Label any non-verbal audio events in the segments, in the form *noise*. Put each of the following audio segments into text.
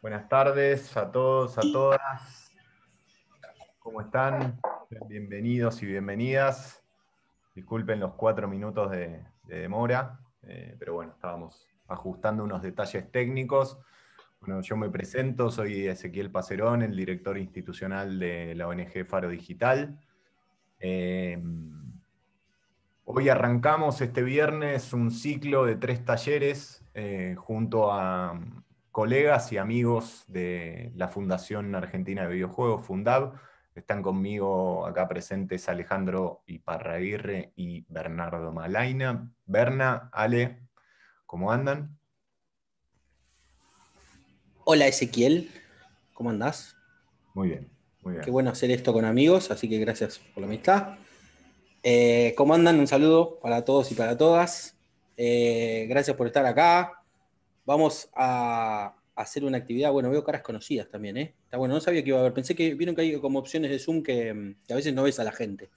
Buenas tardes a todos, a todas. ¿Cómo están? Bienvenidos y bienvenidas. Disculpen los cuatro minutos de, demora, eh, pero bueno, estábamos ajustando unos detalles técnicos. Bueno, yo me presento, soy Ezequiel Pacerón, el director institucional de la ONG Faro Digital. Em, hoy arrancamos este viernes un ciclo de tres talleres eh, junto a colegas y amigos de la Fundación Argentina de Videojuegos, Fundab. Están conmigo acá presentes Alejandro Iparraguirre y Bernardo Malaina. Berna, Ale, ¿cómo andan? Hola Ezequiel, ¿cómo andás? Muy bien, muy bien. Qué bueno hacer esto con amigos, así que gracias por la amistad. Eh, ¿Cómo andan? Un saludo para todos y para todas. Eh, gracias por estar acá. Vamos a hacer una actividad. Bueno, veo caras conocidas también, ¿eh? Está bueno, no sabía que iba a haber. Pensé que vieron que hay como opciones de Zoom que, mm, a veces no ves a la gente.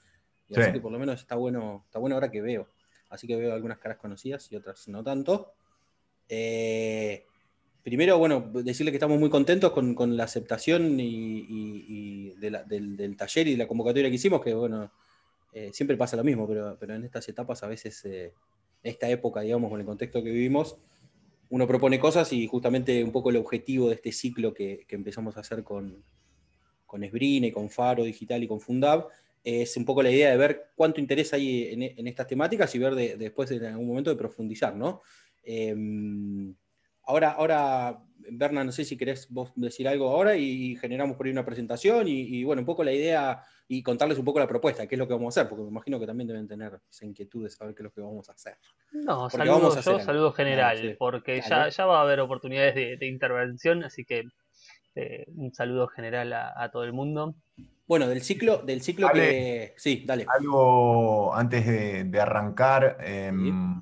así que por lo menos está bueno, está bueno ahora que veo. Así que veo algunas caras conocidas y otras no tanto. Eh, primero, bueno, decirle que estamos muy contentos con, la aceptación y, del, taller y de la convocatoria que hicimos, que bueno, eh, siempre pasa lo mismo, pero, pero en estas etapas a veces, eh, esta época, digamos, con el contexto que vivimos, uno propone cosas y justamente un poco el objetivo de este ciclo que, que empezamos a hacer con, con Esbrine, con Faro Digital y con Fundab, es un poco la idea de ver cuánto interés hay en, estas temáticas y ver después en algún momento de profundizar, ¿no? Em, ahora, ahora, Berna, no sé si querés vos decir algo ahora y generamos por ahí una presentación y, y bueno, un poco la idea y contarles un poco la propuesta, qué es lo que vamos a hacer, porque me imagino que también deben tener esa inquietud de saber qué es lo que vamos a hacer. No, saludo general, porque ya, va a haber oportunidades de, intervención, así que eh, un saludo general a, todo el mundo. Bueno, del ciclo, del ciclo que. Sí, dale. Algo antes de, arrancar. Em,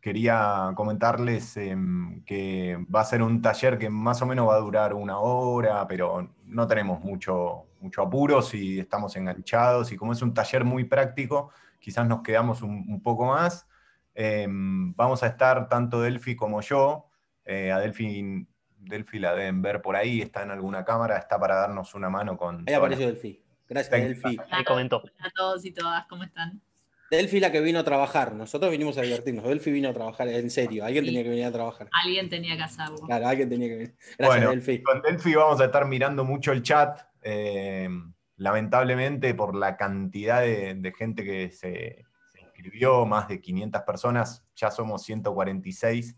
quería comentarles em, que va a ser un taller que más o menos va a durar una hora, pero no tenemos mucho, mucho apuro si estamos enganchados y como es un taller muy práctico, quizás nos quedamos un, poco más. Em, vamos a estar tanto Delphi como yo. Eh, a Delphi, Delphi la deben ver por ahí, está en alguna cámara, está para darnos una mano con... Ahí apareció Delphi. Gracias, Delfi. Ahí comentó. a todos y todas, ¿cómo están? Delphi la que vino a trabajar, nosotros vinimos a divertirnos, Delphi vino a trabajar, en serio, alguien tenía que venir a trabajar. Alguien tenía que hacerlo. Claro, alguien tenía que venir. Gracias, bueno, Delphi. Con Delphi vamos a estar mirando mucho el chat, eh, lamentablemente por la cantidad de, gente que se, inscribió, más de 500 personas, ya somos 146.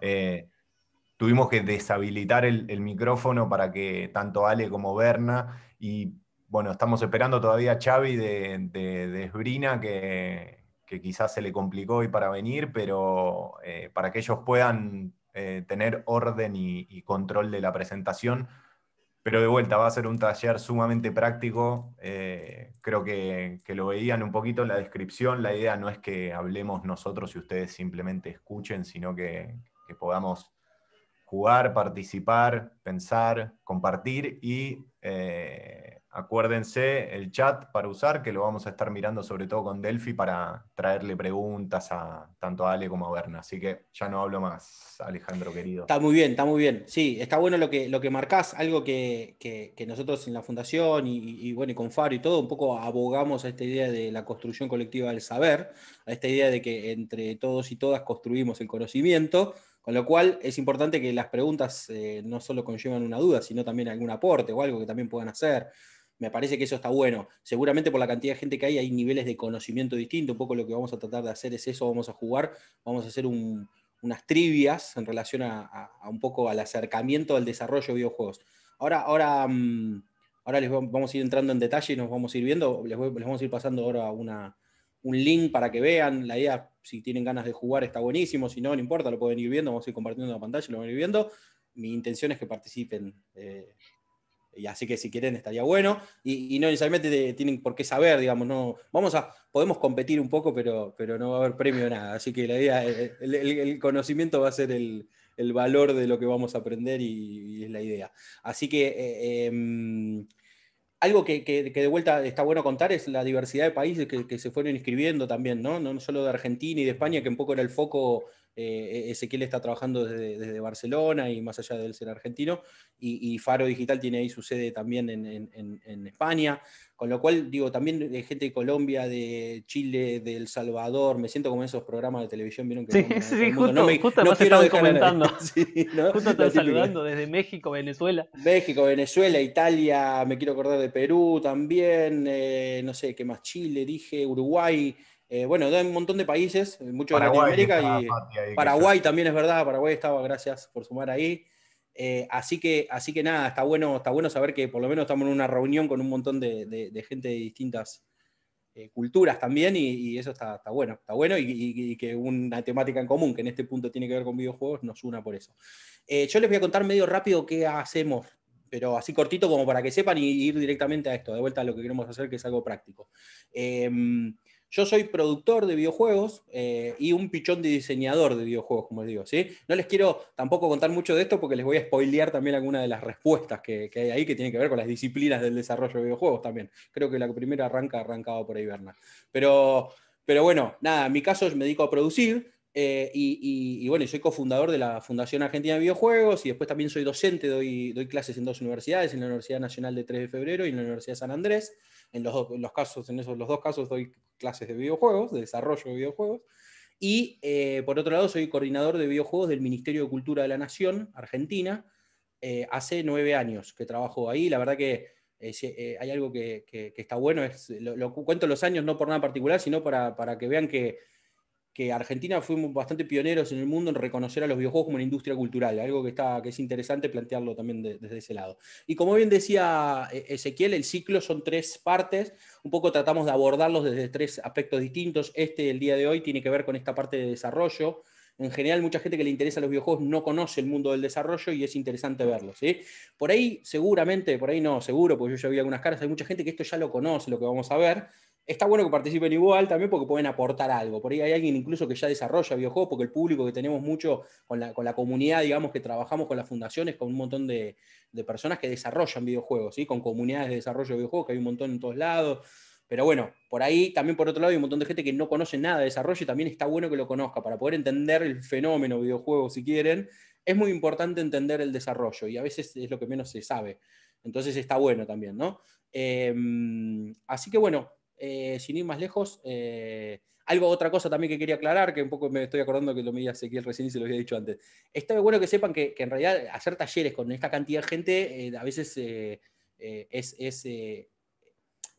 Eh, tuvimos que deshabilitar el, micrófono para que tanto Ale como Berna y bueno, estamos esperando todavía a Xavi de, de, Esbrina, que, quizás se le complicó hoy para venir, pero eh, para que ellos puedan eh, tener orden y, control de la presentación. Pero de vuelta, va a ser un taller sumamente práctico. Eh, creo que, lo veían un poquito en la descripción. La idea no es que hablemos nosotros y ustedes simplemente escuchen, sino que podamos jugar, participar, pensar, compartir y Acuérdense el chat para usar, que lo vamos a estar mirando sobre todo con Delphi para traerle preguntas a tanto a Ale como a Berna. Así que ya no hablo más, Alejandro querido. Está muy bien, está muy bien. Sí, está bueno lo que, lo que marcás, algo que, que, nosotros en la Fundación y, bueno, y con Faro y todo, un poco abogamos a esta idea de la construcción colectiva del saber, a esta idea de que entre todos y todas construimos el conocimiento. Con lo cual es importante que las preguntas eh, no solo conllevan una duda, sino también algún aporte o algo que también puedan hacer. Me parece que eso está bueno. Seguramente por la cantidad de gente que hay hay niveles de conocimiento distinto. Un poco lo que vamos a tratar de hacer es eso, vamos a jugar, vamos a hacer unas trivias en relación a, un poco al acercamiento al desarrollo de videojuegos. Ahora, ahora, mm, ahora les vamos a ir entrando en detalle y nos vamos a ir viendo. Les, vamos a ir pasando ahora un link para que vean. La idea, si tienen ganas de jugar, está buenísimo. Si no, no importa, lo pueden ir viendo. Vamos a ir compartiendo la pantalla, lo van a ir viendo. Mi intención es que participen. Eh, y así que si quieren estaría bueno. Y, no necesariamente tienen por qué saber, digamos, no. Vamos a, podemos competir un poco, pero, pero no va a haber premio nada. Así que la idea, eh, eh, el, conocimiento va a ser el, el, valor de lo que vamos a aprender y, es la idea. Así que eh, mm, algo que, que, de vuelta está bueno contar es la diversidad de países que, que se fueron inscribiendo también, ¿no? No solo de Argentina y de España, que un poco era el foco eh, Ezequiel está trabajando desde, Barcelona y más allá de ser argentino, y, Faro Digital tiene ahí su sede también en, España, con lo cual digo, también gente de Colombia, de Chile, de El Salvador, me siento como en esos programas de televisión, Sí, sí, justo, no me, comentando, *laughs* justo están saludando desde México, Venezuela. México, Venezuela, Italia, me quiero acordar de Perú también, eh, no sé, qué más, Chile, dije, Uruguay. Eh, bueno, de un montón de países, eh, mucho de Latinoamérica y Paraguay también es verdad, Paraguay estaba, gracias por sumar ahí. Eh, así, que, así que nada, está bueno, está bueno saber que por lo menos estamos en una reunión con un montón de, gente de distintas culturas también y, eso está, está, bueno, está bueno y, que una temática en común que en este punto tiene que ver con videojuegos nos una por eso. yo les voy a contar medio rápido qué hacemos pero así cortito como para que sepan y ir directamente a esto, de vuelta a lo que queremos hacer, que es algo práctico. Em, yo soy productor de videojuegos eh, y un pichón de diseñador de videojuegos, como les digo. ¿sí? No les quiero tampoco contar mucho de esto porque les voy a spoilear también alguna de las respuestas que, hay ahí que tienen que ver con las disciplinas del desarrollo de videojuegos también. Creo que la primera arranca arrancaba por ahí, Pero, pero bueno, nada, en mi caso me dedico a producir. Eh, y, bueno, soy cofundador de la Fundación Argentina de Videojuegos y después también soy docente, doy, clases en dos universidades, en la Universidad Nacional de 3 de Febrero y en la Universidad de San Andrés. En los casos, en esos los dos casos doy clases de videojuegos, de desarrollo de videojuegos. Y eh, por otro lado, soy coordinador de videojuegos del Ministerio de Cultura de la Nación, Argentina. Eh, hace nueve años que trabajo ahí. La verdad que eh, hay algo que, está bueno, es, lo, cuento los años no por nada particular, sino para, para que vean que que Argentina fuimos bastante pioneros en el mundo en reconocer a los videojuegos como una industria cultural, algo que, está, que es interesante plantearlo también desde ese lado. Y como bien decía eh, Ezequiel, el ciclo son tres partes, un poco tratamos de abordarlos desde tres aspectos distintos. Este, el día de hoy, tiene que ver con esta parte de desarrollo, en general mucha gente que le interesa los videojuegos no conoce el mundo del desarrollo y es interesante verlo. ¿sí? Por ahí seguramente, por ahí no, seguro, porque yo ya vi algunas caras, hay mucha gente que esto ya lo conoce, lo que vamos a ver. Está bueno que participen igual también porque pueden aportar algo. Por ahí hay alguien incluso que ya desarrolla videojuegos, porque el público que tenemos mucho con la, comunidad, digamos, que trabajamos con las fundaciones, con un montón de, personas que desarrollan videojuegos, ¿sí? con comunidades de desarrollo de videojuegos, que hay un montón en todos lados pero bueno, por ahí también por otro lado hay un montón de gente que no conoce nada de desarrollo y también está bueno que lo conozca para poder entender el fenómeno videojuego si quieren. Es muy importante entender el desarrollo y a veces es lo que menos se sabe. Entonces está bueno también, ¿no? Em, así que bueno, eh, sin ir más lejos, eh, algo, otra cosa también que quería aclarar, que un poco me estoy acordando que lo me Sequiel recién y se lo había dicho antes. Está bueno que sepan que, en realidad hacer talleres con esta cantidad de gente eh, a veces es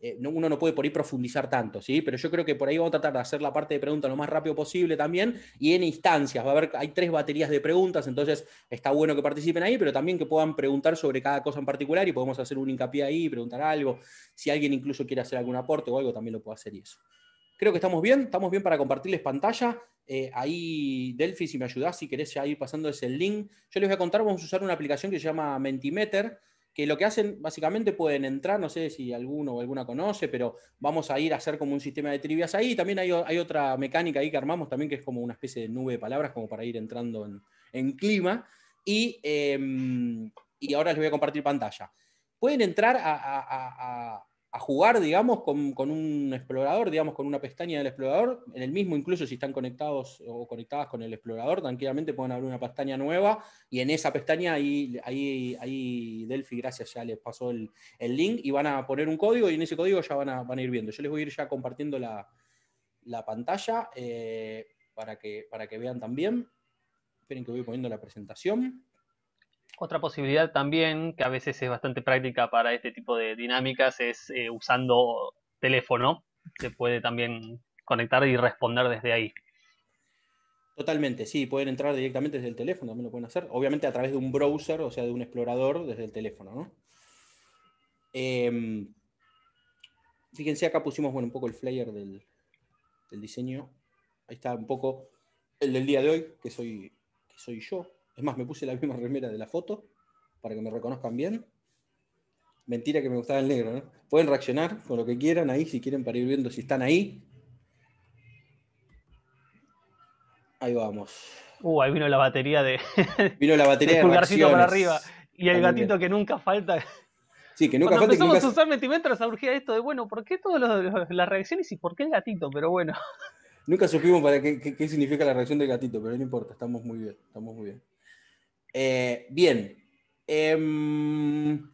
eh, uno no puede por ahí profundizar tanto, ¿sí? Pero yo creo que por ahí vamos a tratar de hacer la parte de preguntas lo más rápido posible también y en instancias. Va a haber, hay tres baterías de preguntas, entonces está bueno que participen ahí, pero también que puedan preguntar sobre cada cosa en particular y podemos hacer un hincapié ahí, preguntar algo. Si alguien incluso quiere hacer algún aporte o algo, también lo puede hacer y eso. Creo que estamos bien, estamos bien para compartirles pantalla. Eh, ahí, Delphi, si me ayudás, si querés ya ir pasando ese link. Yo les voy a contar, vamos a usar una aplicación que se llama Mentimeter que lo que hacen, básicamente pueden entrar, no sé si alguno o alguna conoce, pero vamos a ir a hacer como un sistema de trivias ahí. También hay, otra mecánica ahí que armamos también, que es como una especie de nube de palabras, como para ir entrando en, clima. Y, em, y ahora les voy a compartir pantalla. Pueden entrar a a jugar, digamos, con, un explorador, digamos, con una pestaña del explorador. En el mismo, incluso si están conectados o conectadas con el explorador, tranquilamente pueden abrir una pestaña nueva y en esa pestaña ahí, ahí, ahí Delphi, gracias, ya les pasó el, link y van a poner un código y en ese código ya van a, ir viendo. Yo les voy a ir ya compartiendo la, pantalla eh, para, que, para que vean también. Esperen que voy poniendo la presentación. Otra posibilidad también, que a veces es bastante práctica para este tipo de dinámicas, es eh, usando teléfono. Se puede también conectar y responder desde ahí. Totalmente, sí, pueden entrar directamente desde el teléfono, también lo pueden hacer. Obviamente a través de un browser, o sea, de un explorador desde el teléfono, ¿no? Em, fíjense, acá pusimos bueno, un poco el flyer del, del, diseño. Ahí está un poco el del día de hoy, que soy, que soy yo. Es más, me puse la misma remera de la foto para que me reconozcan bien. Mentira que me gustaba el negro, ¿no? Pueden reaccionar con lo que quieran ahí, si quieren, para ir viendo si están ahí. Ahí vamos. Uh, ahí vino la batería de. *laughs* vino la batería de. Pulgarcito para arriba. Y el gatito que nunca falta. Sí, que nunca falta. Empezamos a usar metimetros a esto de, bueno, ¿por qué todas las reacciones y por qué el gatito? Pero bueno. Nunca supimos para qué significa la reacción del gatito, pero no importa, estamos muy bien. Estamos muy bien. Eh, bien. Em,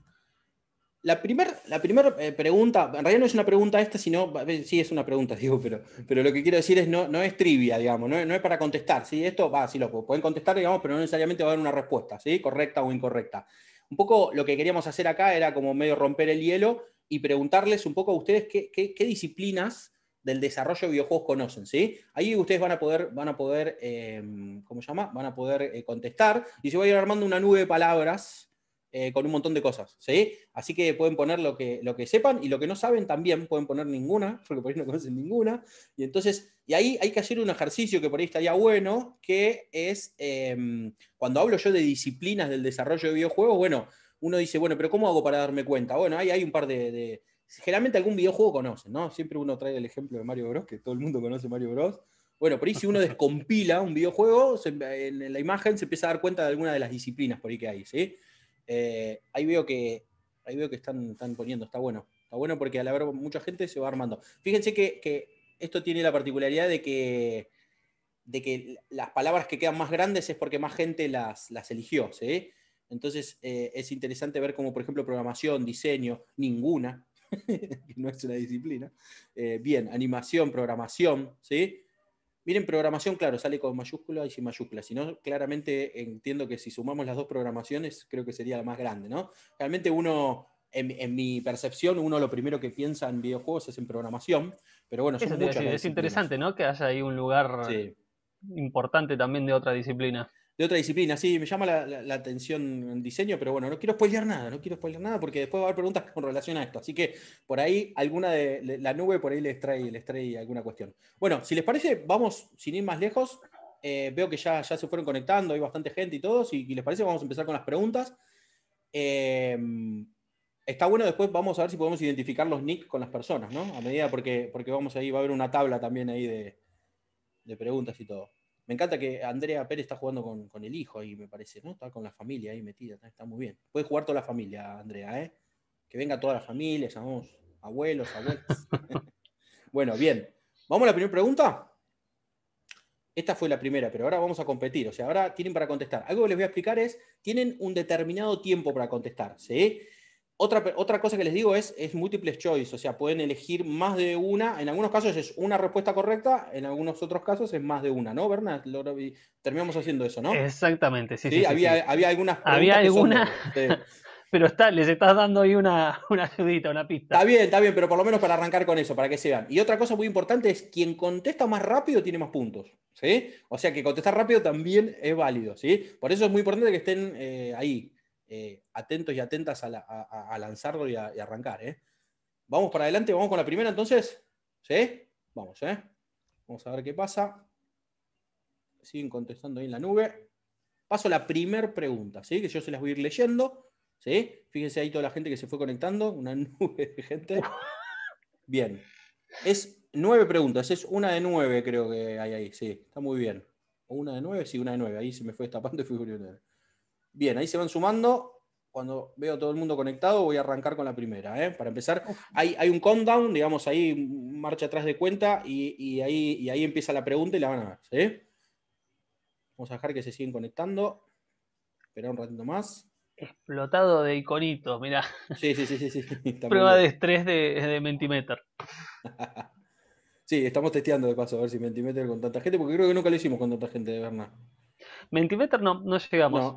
la primera la eh, pregunta, en realidad no es una pregunta esta, sino, eh, sí es una pregunta, *laughs* digo, pero, pero lo que quiero decir es, no, no es trivia, digamos, no, es para contestar, si Esto va, así lo pueden contestar, digamos, pero no necesariamente va a haber una respuesta, ¿sí? Correcta o incorrecta. Un poco lo que queríamos hacer acá era como medio romper el hielo y preguntarles un poco a ustedes qué, qué, qué disciplinas del desarrollo de videojuegos conocen, ¿sí? Ahí ustedes van a poder, van a poder em, ¿cómo se llama? Van a poder eh, contestar y se va a ir armando una nube de palabras eh, con un montón de cosas, ¿sí? Así que pueden poner lo que, lo que sepan y lo que no saben también pueden poner ninguna, *laughs* porque por ahí no conocen ninguna. Y entonces, y ahí hay que hacer un ejercicio que por ahí estaría bueno, que es, em, cuando hablo yo de disciplinas del desarrollo de videojuegos, bueno, uno dice, bueno, pero ¿cómo hago para darme cuenta? Bueno, ahí hay un par de generalmente algún videojuego conoce, ¿no? Siempre uno trae el ejemplo de Mario Bros, que todo el mundo conoce Mario Bros. Bueno, por ahí si uno *laughs* descompila un videojuego, en la imagen se empieza a dar cuenta de alguna de las disciplinas por ahí que hay, ¿sí? Eh, ahí veo que, ahí veo que están, están poniendo, está bueno. Está bueno porque al haber mucha gente se va armando. Fíjense que, esto tiene la particularidad de que, de que las palabras que quedan más grandes es porque más gente las, eligió, ¿sí? Entonces eh, es interesante ver cómo, por ejemplo, programación, diseño, ninguna, *laughs* que no es una disciplina. Eh, bien, animación, programación, ¿sí? Miren, programación, claro, sale con mayúscula y sin mayúscula. Si no, claramente entiendo que si sumamos las dos programaciones, creo que sería la más grande, ¿no? Realmente uno, en, mi percepción, uno lo primero que piensa en videojuegos es en programación, pero bueno, es interesante, ¿no? Que haya ahí un lugar importante también de otra disciplina de otra disciplina. Sí, me llama la, atención el diseño, pero bueno, no quiero spoilear nada, no quiero spoilear nada porque después va a haber preguntas con relación a esto. Así que por ahí alguna de la nube, por ahí les trae, les trae alguna cuestión. Bueno, si les parece, vamos sin ir más lejos. Eh, veo que ya, ya se fueron conectando, hay bastante gente y todo, si les parece, vamos a empezar con las preguntas. Em, está bueno, después vamos a ver si podemos identificar los nick con las personas, ¿no? A medida, porque, porque vamos ahí, va a haber una tabla también ahí de preguntas y todo. Me encanta que Andrea Pérez está jugando con, el hijo ahí, me parece, ¿no? Está con la familia ahí metida, está, muy bien. Puede jugar toda la familia, Andrea, ¿eh? Que venga toda la familia, llamamos abuelos, abuelas. *laughs* bueno, bien. ¿Vamos a la primera pregunta? Esta fue la primera, pero ahora vamos a competir. O sea, ahora tienen para contestar. Algo que les voy a explicar es, tienen un determinado tiempo para contestar, ¿sí? Otra, cosa que les digo es, es múltiples choice, o sea, pueden elegir más de una. En algunos casos es una respuesta correcta, en algunos otros casos es más de una, ¿no, Bernard? terminamos haciendo eso, ¿no? Exactamente, sí. sí, había, sí. había, algunas. *laughs* pero está, les estás dando ahí *laughs* una, ayudita, una pista. Está bien, está bien, pero por lo menos para arrancar con eso, para que se Y otra cosa muy importante es quien contesta más rápido tiene más puntos. ¿sí? O sea que contestar rápido también es válido, ¿sí? Por eso es muy importante que estén eh, ahí, eh, atentos y atentas a, lanzarlo y a, arrancar. ¿eh? Vamos para adelante, vamos con la primera entonces. ¿Sí? Vamos, ¿eh? Vamos a ver qué pasa. Siguen contestando ahí en la nube. Paso a la primera pregunta, ¿sí? Que yo se las voy a ir leyendo. ¿Sí? Fíjense ahí toda la gente que se fue conectando, una *laughs* nube de gente. Bien. Es nueve preguntas, es una de nueve creo que hay ahí, sí, está muy bien. Una de nueve, sí, una de nueve, ahí se me fue destapando y fui Bien, ahí se van sumando. Cuando veo todo el mundo conectado, voy a arrancar con la primera. ¿eh? Para empezar, hay, hay, un countdown, digamos, ahí marcha atrás de cuenta y, ahí, ahí empieza la pregunta y la van a ver. Vamos a dejar que se siguen conectando. espera un ratito más. Explotado de iconitos, mirá. Sí, sí, sí, sí. *laughs* Prueba de estrés de, de Mentimeter. *laughs* sí, estamos testeando de paso, a ver si Mentimeter con tanta gente, porque creo que nunca lo hicimos con tanta gente, de verdad. Mentimeter no, no llegamos.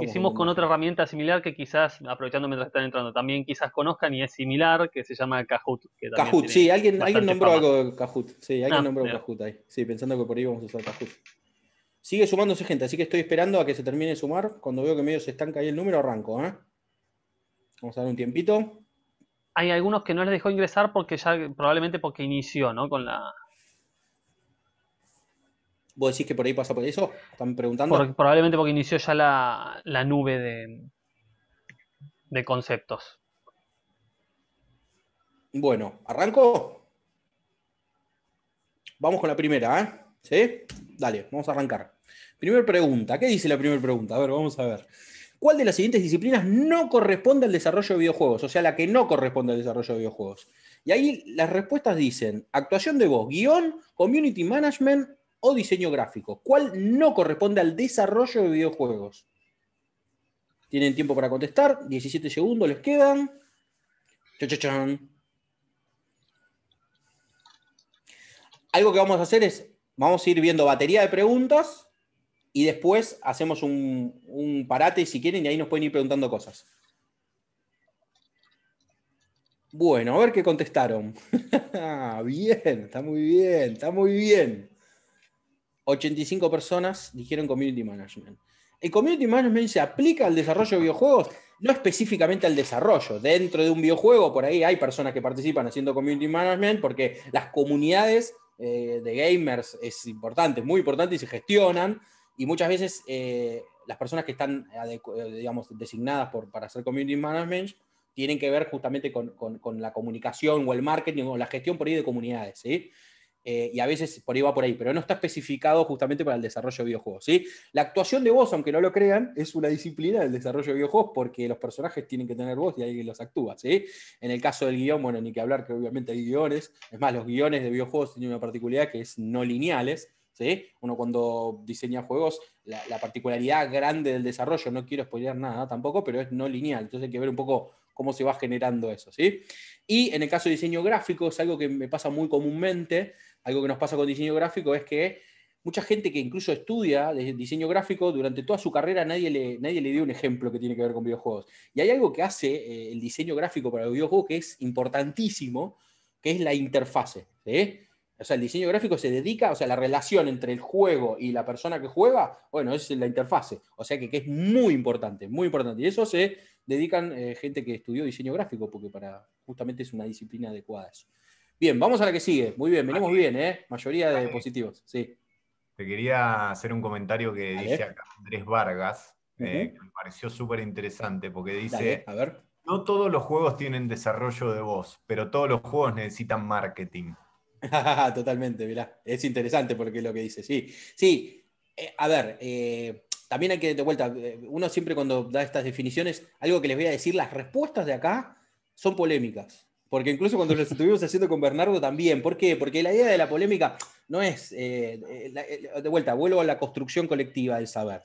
Hicimos con otra herramienta similar que quizás, aprovechando mientras están entrando, también quizás conozcan y es similar, que se llama Kahoot. Que Kahoot, sí, alguien, alguien nombró algo de Kahoot. Sí, alguien ah, nombró Kahoot ahí. Sí, pensando que por ahí vamos a usar Kahoot. Sigue sumándose gente, así que estoy esperando a que se termine de sumar. Cuando veo que medio se estanca ahí el número, arranco. ¿eh? Vamos a dar un tiempito. Hay algunos que no les dejó ingresar porque ya, probablemente porque inició, ¿no? Con la, ¿Vos decís que por ahí pasa por eso? ¿Están preguntando? probablemente porque inició ya la, nube de, conceptos. Bueno, ¿arranco? Vamos con la primera, ¿eh? ¿Sí? Dale, vamos a arrancar. Primera pregunta. ¿Qué dice la primera pregunta? A ver, vamos a ver. ¿Cuál de las siguientes disciplinas no corresponde al desarrollo de videojuegos? O sea, la que no corresponde al desarrollo de videojuegos. Y ahí las respuestas dicen actuación de voz, guión, community management, o diseño gráfico, cuál no corresponde al desarrollo de videojuegos. Tienen tiempo para contestar, 17 segundos les quedan. Algo que vamos a hacer es, vamos a ir viendo batería de preguntas y después hacemos un, un parate si quieren y ahí nos pueden ir preguntando cosas. Bueno, a ver qué contestaron. *laughs* Ah, bien, está muy bien, está muy bien. 85 personas dijeron community management. El community management se aplica al desarrollo de videojuegos, no específicamente al desarrollo. Dentro de un videojuego, por ahí hay personas que participan haciendo community management porque las comunidades eh, de gamers es importante, muy importante y se gestionan. Y muchas veces eh, las personas que están, eh, digamos, designadas por, para hacer community management tienen que ver justamente con, con, la comunicación o el marketing o la gestión por ahí de comunidades. ¿sí? Eh, y a veces por ahí va por ahí, pero no está especificado justamente para el desarrollo de videojuegos. ¿sí? La actuación de voz, aunque no lo crean, es una disciplina del desarrollo de videojuegos porque los personajes tienen que tener voz y alguien los actúa. ¿sí? En el caso del guión, bueno, ni que hablar que obviamente hay guiones, es más, los guiones de videojuegos tienen una particularidad que es no lineales, ¿Sí? Uno cuando diseña juegos, la, particularidad grande del desarrollo, no quiero spoilear nada tampoco, pero es no lineal, entonces hay que ver un poco cómo se va generando eso, ¿sí? Y en el caso de diseño gráfico es algo que me pasa muy comúnmente, algo que nos pasa con diseño gráfico es que mucha gente que incluso estudia diseño gráfico, durante toda su carrera nadie le, nadie dio un ejemplo que tiene que ver con videojuegos. Y hay algo que hace eh, el diseño gráfico para el videojuego que es importantísimo, que es la interfase. O sea, el diseño gráfico se dedica, o sea, la relación entre el juego y la persona que juega, bueno, es la interfase. O sea que, que es muy importante, muy importante. Y eso se dedican eh, gente que estudió diseño gráfico, porque para justamente es una disciplina adecuada eso. Bien, vamos a la que sigue. Muy bien, venimos bien, ¿eh? Mayoría de positivos, sí. Te quería hacer un comentario que dice acá Andrés Vargas, eh, que me pareció súper interesante, porque dice, a ver. no todos los juegos tienen desarrollo de voz, pero todos los juegos necesitan marketing. *laughs* Totalmente, mirá, es interesante porque es lo que dice, sí. Sí, eh, a ver, eh, también hay que, de vuelta, uno siempre cuando da estas definiciones, algo que les voy a decir, las respuestas de acá son polémicas porque incluso cuando lo estuvimos haciendo con Bernardo también. ¿Por qué? Porque la idea de la polémica no es, eh, eh, de vuelta, vuelvo a la construcción colectiva del saber.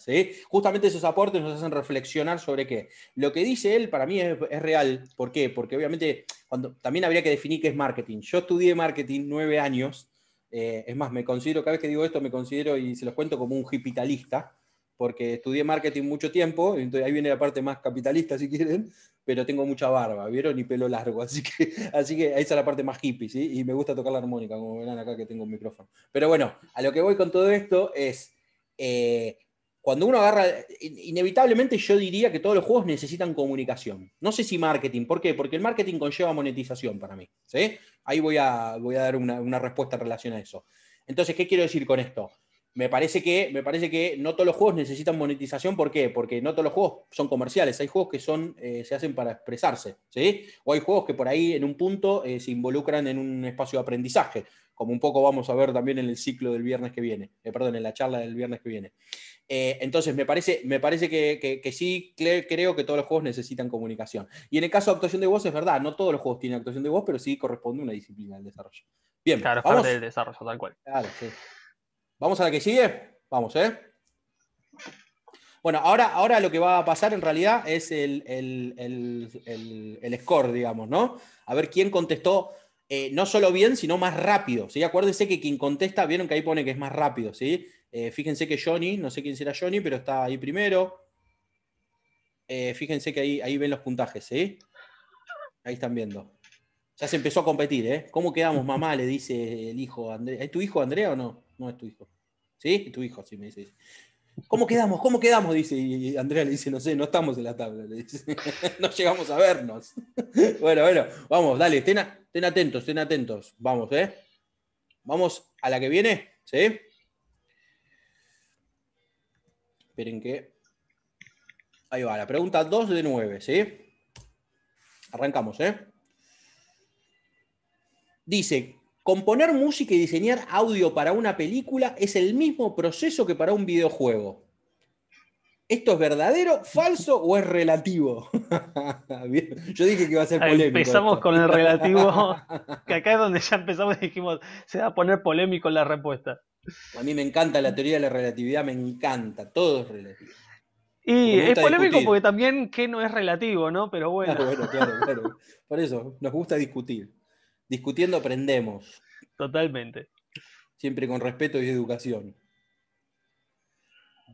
Justamente esos aportes nos hacen reflexionar sobre qué. Lo que dice él para mí es, real. ¿Por qué? Porque obviamente cuando, también habría que definir qué es marketing. Yo estudié marketing nueve años. Eh, es más, me considero, cada vez que digo esto, me considero y se los cuento como un hipitalista porque estudié marketing mucho tiempo, entonces ahí viene la parte más capitalista, si quieren, pero tengo mucha barba, ¿vieron? Y pelo largo, *laughs* así que, así que esa es la parte más hippie, ¿sí? Y me gusta tocar la armónica, como verán acá que tengo un micrófono. Pero bueno, a lo que voy con todo esto es, eh, cuando uno agarra, inevitablemente yo diría que todos los juegos necesitan comunicación. No sé si marketing, ¿por qué? Porque el marketing conlleva monetización para mí, ¿sí? Ahí voy a, dar una, una respuesta en relación a eso. Entonces, ¿qué quiero decir con esto? me parece, que, me parece que no todos los juegos necesitan monetización. ¿Por qué? Porque no todos los juegos son comerciales. Hay juegos que son, eh, se hacen para expresarse. ¿sí? O hay juegos que por ahí en un punto eh, se involucran en un espacio de aprendizaje, como un poco vamos a ver también en el ciclo del viernes que viene. Eh, perdón, en la charla del viernes que viene. entonces, me parece, me parece que, que, sí creo que todos los juegos necesitan comunicación. Y en el caso de actuación de voz, es verdad, no todos los juegos tienen actuación de voz, pero sí corresponde a una disciplina del desarrollo. Bien, claro, parte del desarrollo, tal cual. Claro, sí. ¿Vamos a la que sigue? Vamos, ¿eh? Bueno, ahora, ahora lo que va a pasar en realidad es el, score, digamos, ¿no? A ver quién contestó eh, no solo bien, sino más rápido, ¿sí? Acuérdense que quien contesta, vieron que ahí pone que es más rápido, ¿sí? Eh, fíjense que Johnny, no sé quién será Johnny, pero está ahí primero. Eh, fíjense que ahí, ahí ven los puntajes, ¿sí? Ahí están viendo. Ya se empezó a competir, ¿eh? ¿Cómo quedamos, mamá? Le dice el hijo Andrea. ¿Es tu hijo Andrea o no? no es tu hijo. ¿Sí? Tu hijo, sí, me dice. ¿Cómo quedamos? ¿Cómo quedamos? Dice, Andrea le dice, no sé, no estamos en la tabla, *laughs* no llegamos a vernos. *laughs* bueno, bueno, vamos, dale, estén, estén atentos, estén atentos, vamos, ¿eh? Vamos a la que viene, ¿sí? Esperen que... Ahí va, la pregunta 2 de 9, ¿sí? Arrancamos, ¿eh? Dice, Componer música y diseñar audio para una película es el mismo proceso que para un videojuego. ¿Esto es verdadero, falso o es relativo? *laughs* Yo dije que iba a ser polémico. Empezamos con el relativo, *laughs* que acá es donde ya empezamos y dijimos, se va a poner polémico la respuesta. A mí me encanta la teoría de la relatividad, me encanta, todo es relativo. Y es polémico porque también que no es relativo, ¿no? Pero bueno. Claro, *laughs* bueno, claro, claro. Por eso, nos gusta discutir. Discutiendo aprendemos. Totalmente. Siempre con respeto y educación.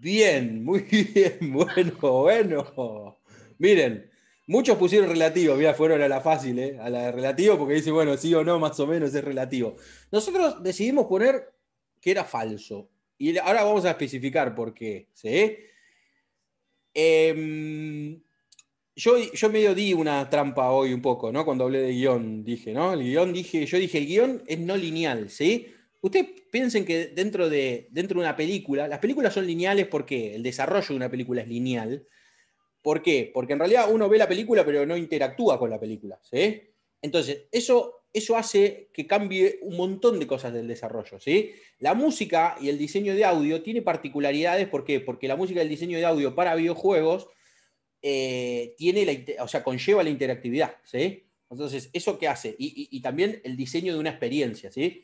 Bien, muy *laughs* bien, bueno, bueno. Miren, muchos pusieron relativo, ya fueron a la fácil, ¿eh? a la relativo, porque dice, bueno, sí o no, más o menos es relativo. Nosotros decidimos poner que era falso. Y ahora vamos a especificar por qué. ¿sí? Em, yo, medio di una trampa hoy un poco, ¿no? Cuando hablé de guión, dije, ¿no? El guión dije, yo dije, el guión es no lineal, ¿sí? Ustedes piensen que dentro de, dentro de una película, las películas son lineales porque el desarrollo de una película es lineal. ¿Por qué? Porque en realidad uno ve la película pero no interactúa con la película, ¿sí? Entonces, eso, eso hace que cambie un montón de cosas del desarrollo, ¿sí? La música y el diseño de audio tiene particularidades, ¿por qué? Porque la música y el diseño de audio para videojuegos eh, tiene la, o sea, conlleva la interactividad, ¿sí? Entonces, ¿eso qué hace? Y, también el diseño de una experiencia, ¿sí?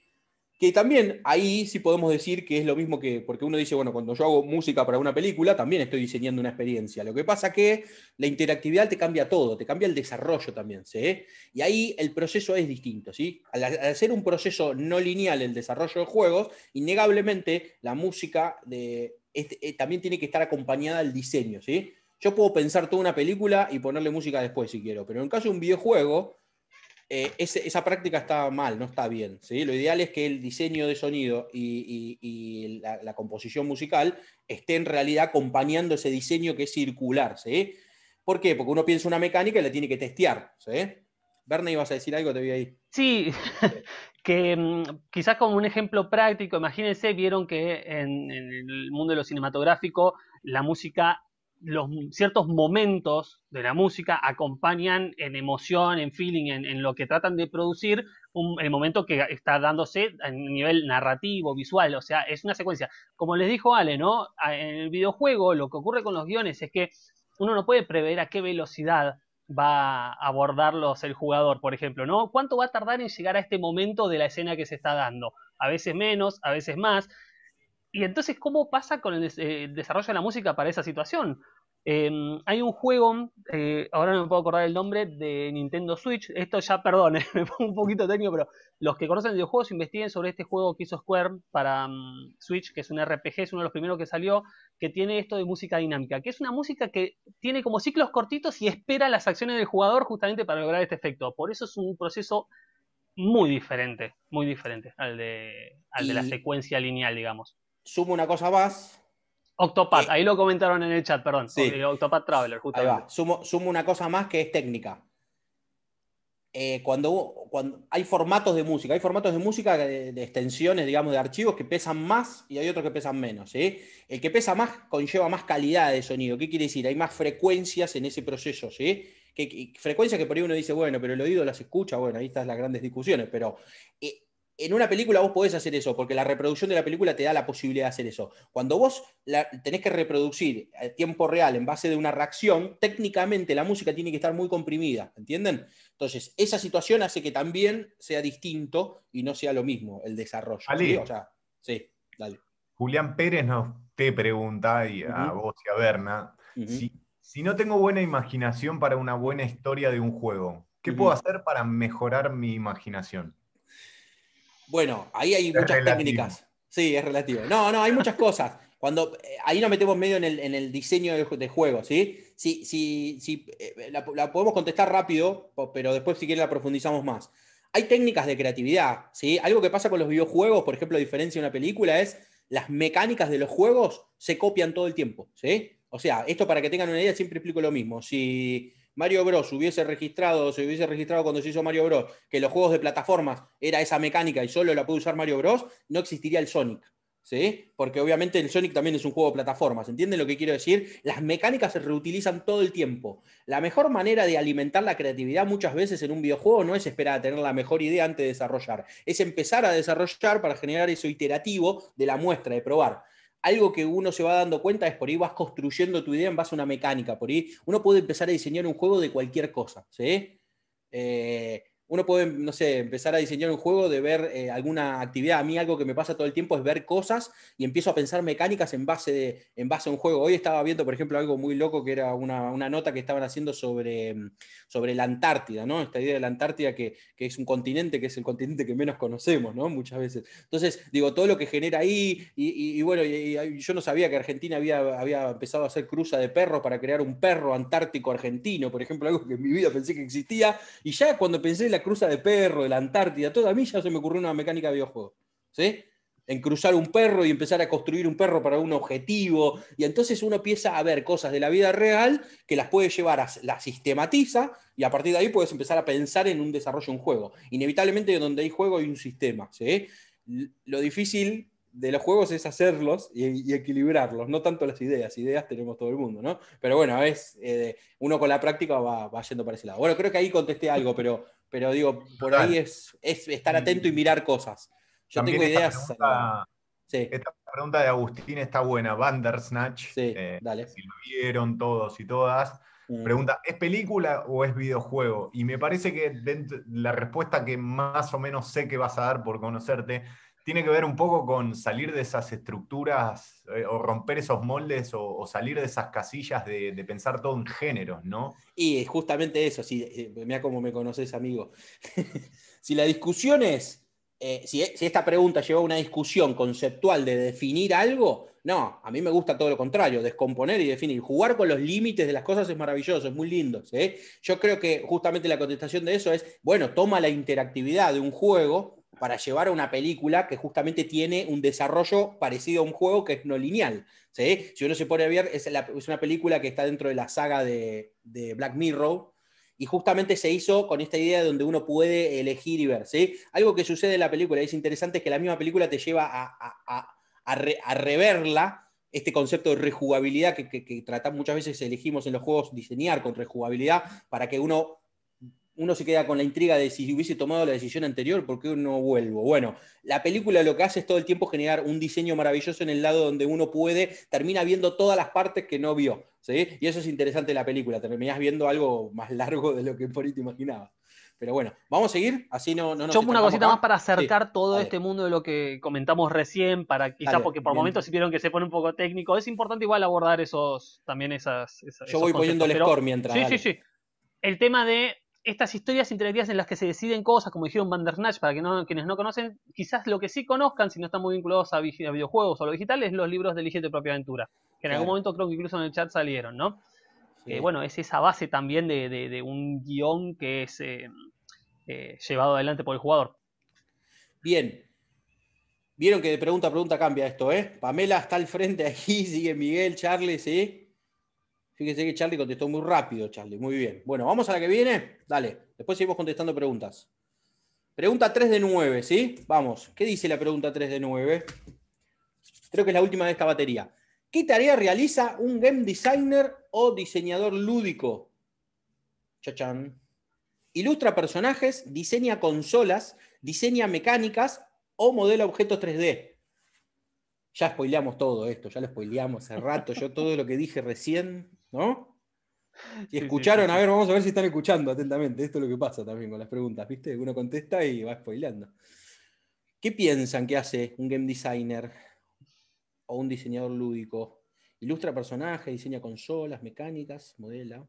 Que también ahí sí podemos decir que es lo mismo que, porque uno dice, bueno, cuando yo hago música para una película, también estoy diseñando una experiencia. Lo que pasa es que la interactividad te cambia todo, te cambia el desarrollo también, ¿sí? Y ahí el proceso es distinto, ¿sí? Al, hacer un proceso no lineal el desarrollo de juegos, innegablemente la música de, este, eh, también tiene que estar acompañada del diseño, ¿sí? Yo puedo pensar toda una película y ponerle música después si quiero, pero en caso de un videojuego, eh, esa práctica está mal, no está bien. ¿sí? Lo ideal es que el diseño de sonido y, la, composición musical esté en realidad acompañando ese diseño que es circular. ¿Por qué? Porque uno piensa una mecánica y la tiene que testear. ¿sí? ibas a decir algo, te vi ahí. Sí, *laughs* que mm, quizás como un ejemplo práctico, imagínense, vieron que en, en, el mundo de lo cinematográfico la música los ciertos momentos de la música acompañan en emoción, en feeling, en, lo que tratan de producir, un, el momento que está dándose a nivel narrativo, visual, o sea, es una secuencia. Como les dijo Ale, ¿no? En el videojuego lo que ocurre con los guiones es que uno no puede prever a qué velocidad va a abordarlos el jugador, por ejemplo, ¿no? ¿Cuánto va a tardar en llegar a este momento de la escena que se está dando? A veces menos, a veces más. Y entonces, ¿cómo pasa con eh, el, desarrollo de la música para esa situación? Em, hay un juego, eh, ahora no me puedo acordar el nombre, de Nintendo Switch. Esto ya, perdone, *laughs* eh, me pongo un poquito técnico, pero los que conocen videojuegos investiguen sobre este juego que hizo Square para mm, Switch, que es un RPG, es uno de los primeros que salió, que tiene esto de música dinámica, que es una música que tiene como ciclos cortitos y espera las acciones del jugador justamente para lograr este efecto. Por eso es un proceso muy diferente, muy diferente al de, al de la secuencia lineal, digamos sumo una cosa más. Octopad, eh, ahí lo comentaron en el chat, perdón. Sí. Octopad Traveler, justamente. Sumo, sumo, una cosa más que es técnica. Eh, cuando, cuando, hay formatos de música, hay formatos de música de, extensiones, digamos, de archivos que pesan más y hay otros que pesan menos. ¿sí? El que pesa más conlleva más calidad de sonido. ¿Qué quiere decir? Hay más frecuencias en ese proceso. ¿sí? Que, frecuencias que por ahí uno dice, bueno, pero el oído las escucha, bueno, ahí están las grandes discusiones, pero eh, en una película vos podés hacer eso, porque la reproducción de la película te da la posibilidad de hacer eso. Cuando vos la, tenés que reproducir a eh, tiempo real en base de una reacción, técnicamente la música tiene que estar muy comprimida, ¿entienden? Entonces, esa situación hace que también sea distinto y no sea lo mismo el desarrollo. Julián Pérez nos te pregunta, y a vos y a Berna, si, no tengo buena imaginación para una buena historia de un juego, ¿qué puedo hacer para mejorar mi imaginación? Bueno, ahí hay muchas técnicas. Sí, es relativo. No, no, hay muchas cosas. Cuando, eh, ahí nos metemos medio en el, diseño de juegos. ¿sí? sí, sí, eh, la, podemos contestar rápido, pero después si quieren la profundizamos más. Hay técnicas de creatividad, ¿sí? Algo que pasa con los videojuegos, por ejemplo, a diferencia de una película, es las mecánicas de los juegos se copian todo el tiempo, ¿sí? O sea, esto para que tengan una idea, siempre explico lo mismo. Si Mario Bros hubiese registrado, se hubiese registrado cuando se hizo Mario Bros, que los juegos de plataformas era esa mecánica y solo la puede usar Mario Bros, no existiría el Sonic. ¿Sí? Porque obviamente el Sonic también es un juego de plataformas, ¿entienden lo que quiero decir? Las mecánicas se reutilizan todo el tiempo. La mejor manera de alimentar la creatividad muchas veces en un videojuego no es esperar a tener la mejor idea antes de desarrollar, es empezar a desarrollar para generar eso iterativo de la muestra, de probar algo que uno se va dando cuenta es por ahí vas construyendo tu idea en base a una mecánica. Por ahí uno puede empezar a diseñar un juego de cualquier cosa. ¿sí? Eh, uno puede, no sé, empezar a diseñar un juego de ver eh, alguna actividad. A mí algo que me pasa todo el tiempo es ver cosas y empiezo a pensar mecánicas en base, en base a un juego. Hoy estaba viendo, por ejemplo, algo muy loco que era una, nota que estaban haciendo sobre, sobre la Antártida, ¿no? Esta idea de la Antártida que, es un continente, que es el continente que menos conocemos, ¿no? Muchas veces. Entonces, digo, todo lo que genera ahí, y, bueno, yo no sabía que Argentina había, había empezado a hacer cruza de perros para crear un perro antártico argentino, por ejemplo, algo que en mi vida pensé que existía, y ya cuando pensé en la cruza de perro, de la Antártida, toda a mí ya se me ocurrió una mecánica de videojuego. ¿Sí? En cruzar un perro y empezar a construir un perro para un objetivo. Y entonces uno empieza a ver cosas de la vida real que las puede llevar, a, las sistematiza y a partir de ahí puedes empezar a pensar en un desarrollo un juego. Inevitablemente donde hay juego hay un sistema. ¿sí? Lo difícil de los juegos es hacerlos y, equilibrarlos, no tanto las ideas. Ideas tenemos todo el mundo, ¿no? Pero bueno, a veces eh, uno con la práctica va, va, yendo para ese lado. Bueno, creo que ahí contesté algo, pero pero digo, por ahí es, estar atento y mirar cosas. Yo tengo ideas. Esta pregunta de Agustín está buena. Bandersnatch. Sí, eh, dale. Si lo vieron todos y todas. Mm. Pregunta, ¿es película o es videojuego? Y me parece que la respuesta que más o menos sé que vas a dar por conocerte tiene que ver un poco con salir de esas estructuras eh, o romper esos moldes o, salir de esas casillas de, pensar todo en géneros, ¿no? Y justamente eso, si, eh, mira cómo me conoces, amigo. *laughs* si la discusión es, eh, si, si, esta pregunta lleva a una discusión conceptual de definir algo, no, a mí me gusta todo lo contrario, descomponer y definir. Jugar con los límites de las cosas es maravilloso, es muy lindo. Yo creo que justamente la contestación de eso es, bueno, toma la interactividad de un juego para llevar a una película que justamente tiene un desarrollo parecido a un juego que es no lineal. ¿sí? Si uno se pone a ver, es, una película que está dentro de la saga de, Black Mirror. Y justamente se hizo con esta idea de donde uno puede elegir y ver. ¿sí? Algo que sucede en la película y es interesante es que la misma película te lleva a, reverla este concepto de rejugabilidad que, que, muchas veces elegimos en los juegos diseñar con rejugabilidad para que uno uno se queda con la intriga de si hubiese tomado la decisión anterior, ¿por qué no vuelvo? Bueno, la película lo que hace es todo el tiempo generar un diseño maravilloso en el lado donde uno puede, termina viendo todas las partes que no vio. ¿sí? Y eso es interesante la película, terminás viendo algo más largo de lo que por ahí te imaginaba. Pero bueno, vamos a seguir, así no, no nos Yo una cosita más, para acercar todo este mundo de lo que comentamos recién, para quizá porque por momentos si vieron que se pone un poco técnico, es importante igual abordar esos también esas, Yo voy poniendo el score mientras. Sí, sí, sí. El tema de estas historias interactivas en las que se deciden cosas, como dijeron Bandersnatch, para que no, quienes no conocen, quizás lo que sí conozcan, si no están muy vinculados a, videojuegos o a lo digital, es los libros de Elige de propia aventura, que en algún momento creo que incluso en el chat salieron, ¿no? bueno, es esa base también de, un guión que es eh, eh, llevado adelante por el jugador. Bien. Vieron que de pregunta a pregunta cambia esto, ¿eh? Pamela está al frente aquí, sigue Miguel, Charles, ¿sí? Fíjense que Charlie contestó muy rápido, Charlie. Muy bien. Bueno, vamos a la que viene. Dale, después seguimos contestando preguntas. Pregunta 3 de 9, ¿sí? Vamos. ¿Qué dice la pregunta 3 de 9? Creo que es la última de esta batería. ¿Qué tarea realiza un game designer o diseñador lúdico? Chachán. Ilustra personajes, diseña consolas, diseña mecánicas o modela objetos 3D. Ya spoileamos todo esto, ya lo spoileamos hace rato. Yo todo lo que dije recién ¿no? y escucharon, a ver, vamos a ver si están escuchando atentamente. Esto es lo que pasa también con las preguntas, ¿viste? Uno contesta y va spoileando. ¿Qué piensan que hace un game designer o un diseñador lúdico? Ilustra personajes, diseña consolas, mecánicas, modela.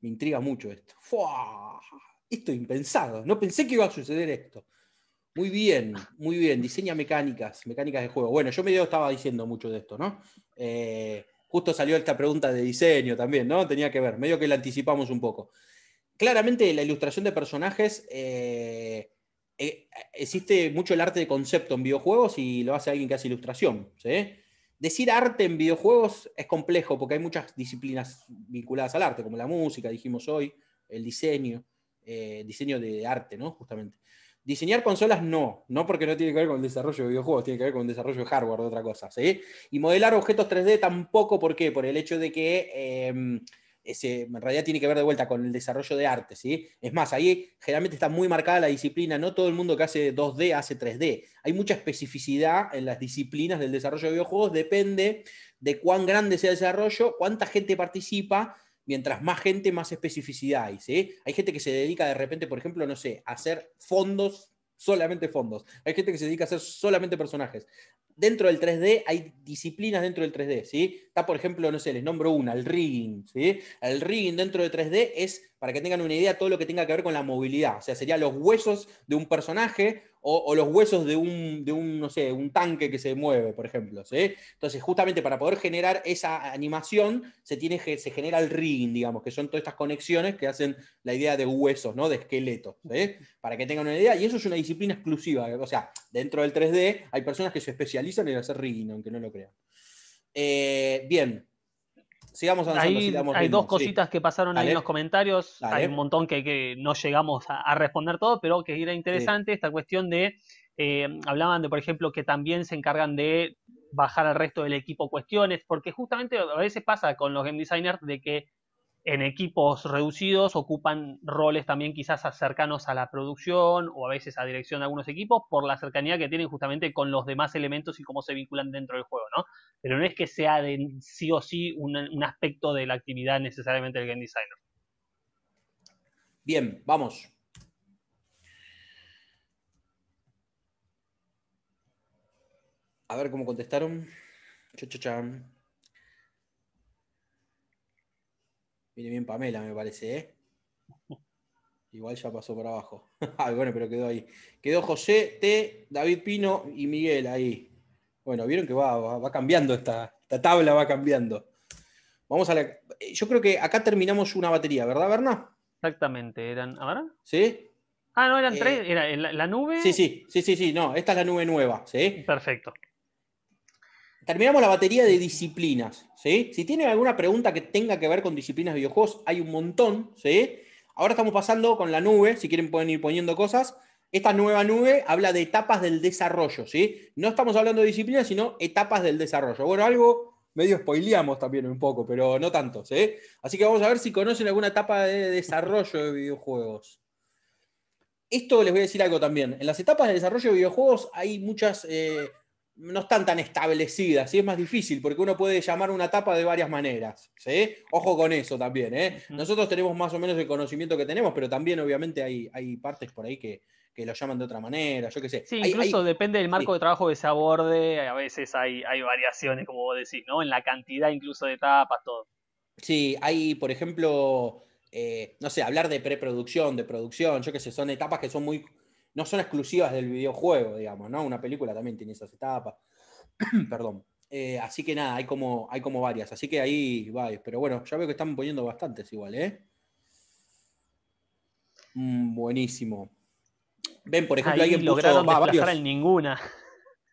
Me intriga mucho esto. ¡Fua! Esto es impensado. No pensé que iba a suceder esto. Muy bien, muy bien. Diseña mecánicas, mecánicas de juego. Bueno, yo medio estaba diciendo mucho de esto, ¿no? Eh, Justo salió esta pregunta de diseño también, ¿no? Tenía que ver, medio que la anticipamos un poco. Claramente la ilustración de personajes, eh, eh, existe mucho el arte de concepto en videojuegos y lo hace alguien que hace ilustración. ¿sí? Decir arte en videojuegos es complejo porque hay muchas disciplinas vinculadas al arte, como la música, dijimos hoy, el diseño, eh, diseño de arte, ¿no? Justamente. Diseñar consolas no, no porque no tiene que ver con el desarrollo de videojuegos, tiene que ver con el desarrollo de hardware, de otra cosa. ¿sí? Y modelar objetos 3D tampoco, ¿por qué? Por el hecho de que em, ese, en realidad tiene que ver de vuelta con el desarrollo de arte. ¿sí? Es más, ahí generalmente está muy marcada la disciplina, no todo el mundo que hace 2D hace 3D. Hay mucha especificidad en las disciplinas del desarrollo de videojuegos, depende de cuán grande sea el desarrollo, cuánta gente participa mientras más gente, más especificidad hay. ¿sí? Hay gente que se dedica de repente, por ejemplo, no sé, a hacer fondos, solamente fondos. Hay gente que se dedica a hacer solamente personajes. Dentro del 3D hay disciplinas dentro del 3D, ¿sí? Está, por ejemplo, no sé, les nombro una, el rigging, ¿sí? El rigging dentro de 3D es, para que tengan una idea, todo lo que tenga que ver con la movilidad. O sea, serían los huesos de un personaje o, los huesos de un, no sé, un tanque que se mueve, por ejemplo. Entonces, justamente para poder generar esa animación, se, tiene, se genera el rigging, digamos, que son todas estas conexiones que hacen la idea de huesos, ¿no? de esqueletos, para que tengan una idea. Y eso es una disciplina exclusiva, o sea, dentro del 3D hay personas que se especializan en hacer rigging, aunque no lo crean. Eh, bien, sigamos avanzando. hay dos cositas que pasaron ahí en los comentarios. Hay un montón que, no llegamos a, responder todo, pero que era interesante esta cuestión de. Eh, hablaban de, por ejemplo, que también se encargan de bajar al resto del equipo cuestiones, porque justamente a veces pasa con los game designers de que en equipos reducidos ocupan roles también quizás cercanos a la producción o a veces a dirección de algunos equipos por la cercanía que tienen justamente con los demás elementos y cómo se vinculan dentro del juego, ¿no? Pero no es que sea de sí o sí un, aspecto de la actividad necesariamente del game designer. Bien, vamos. A ver cómo contestaron. chao. Viene bien Pamela, me parece, ¿eh? Igual ya pasó por abajo. *laughs* Ay, bueno, pero quedó ahí. Quedó José, T, David Pino y Miguel ahí. Bueno, vieron que va, cambiando esta, tabla, va cambiando. Vamos a eh, Yo creo que acá terminamos una batería, ¿verdad, Berna? Exactamente, eran. ¿Ahora? Sí. Ah, no, eran eh, tres. Era eh, la, la, nube. Sí, sí, sí, sí, sí. No, esta es la nube nueva, ¿sí? Perfecto. Terminamos la batería de disciplinas. ¿sí? Si tienen alguna pregunta que tenga que ver con disciplinas de videojuegos, hay un montón. ¿sí? Ahora estamos pasando con la nube, si quieren pueden ir poniendo cosas. Esta nueva nube habla de etapas del desarrollo. ¿sí? No estamos hablando de disciplinas, sino etapas del desarrollo. Bueno, algo medio spoileamos también un poco, pero no tanto. Así que vamos a ver si conocen alguna etapa de desarrollo de videojuegos. Esto les voy a decir algo también. En las etapas de desarrollo de videojuegos hay muchas eh, no están tan establecidas, y es más difícil, porque uno puede llamar una etapa de varias maneras. ¿sí? Ojo con eso también. ¿eh? Nosotros tenemos más o menos el conocimiento que tenemos, pero también obviamente hay, hay partes por ahí que, lo llaman de otra manera, yo qué sé. Sí, incluso depende del marco de trabajo que se aborde, a veces hay, hay variaciones, como vos decís, ¿no? En la cantidad incluso de etapas, todo. Sí, hay, por ejemplo, eh, no sé, hablar de preproducción, de producción, yo qué sé, son etapas que son muy no son exclusivas del videojuego, digamos, ¿no? Una película también tiene esas etapas. *clears throat* Perdón. Eh, así que nada, hay como, hay como varias. Así que ahí va. Pero bueno, ya veo que están poniendo bastantes igual, ¿eh? Mm, buenísimo. Ven, por ejemplo, ahí alguien lograron puso, desplazar no, en ninguna.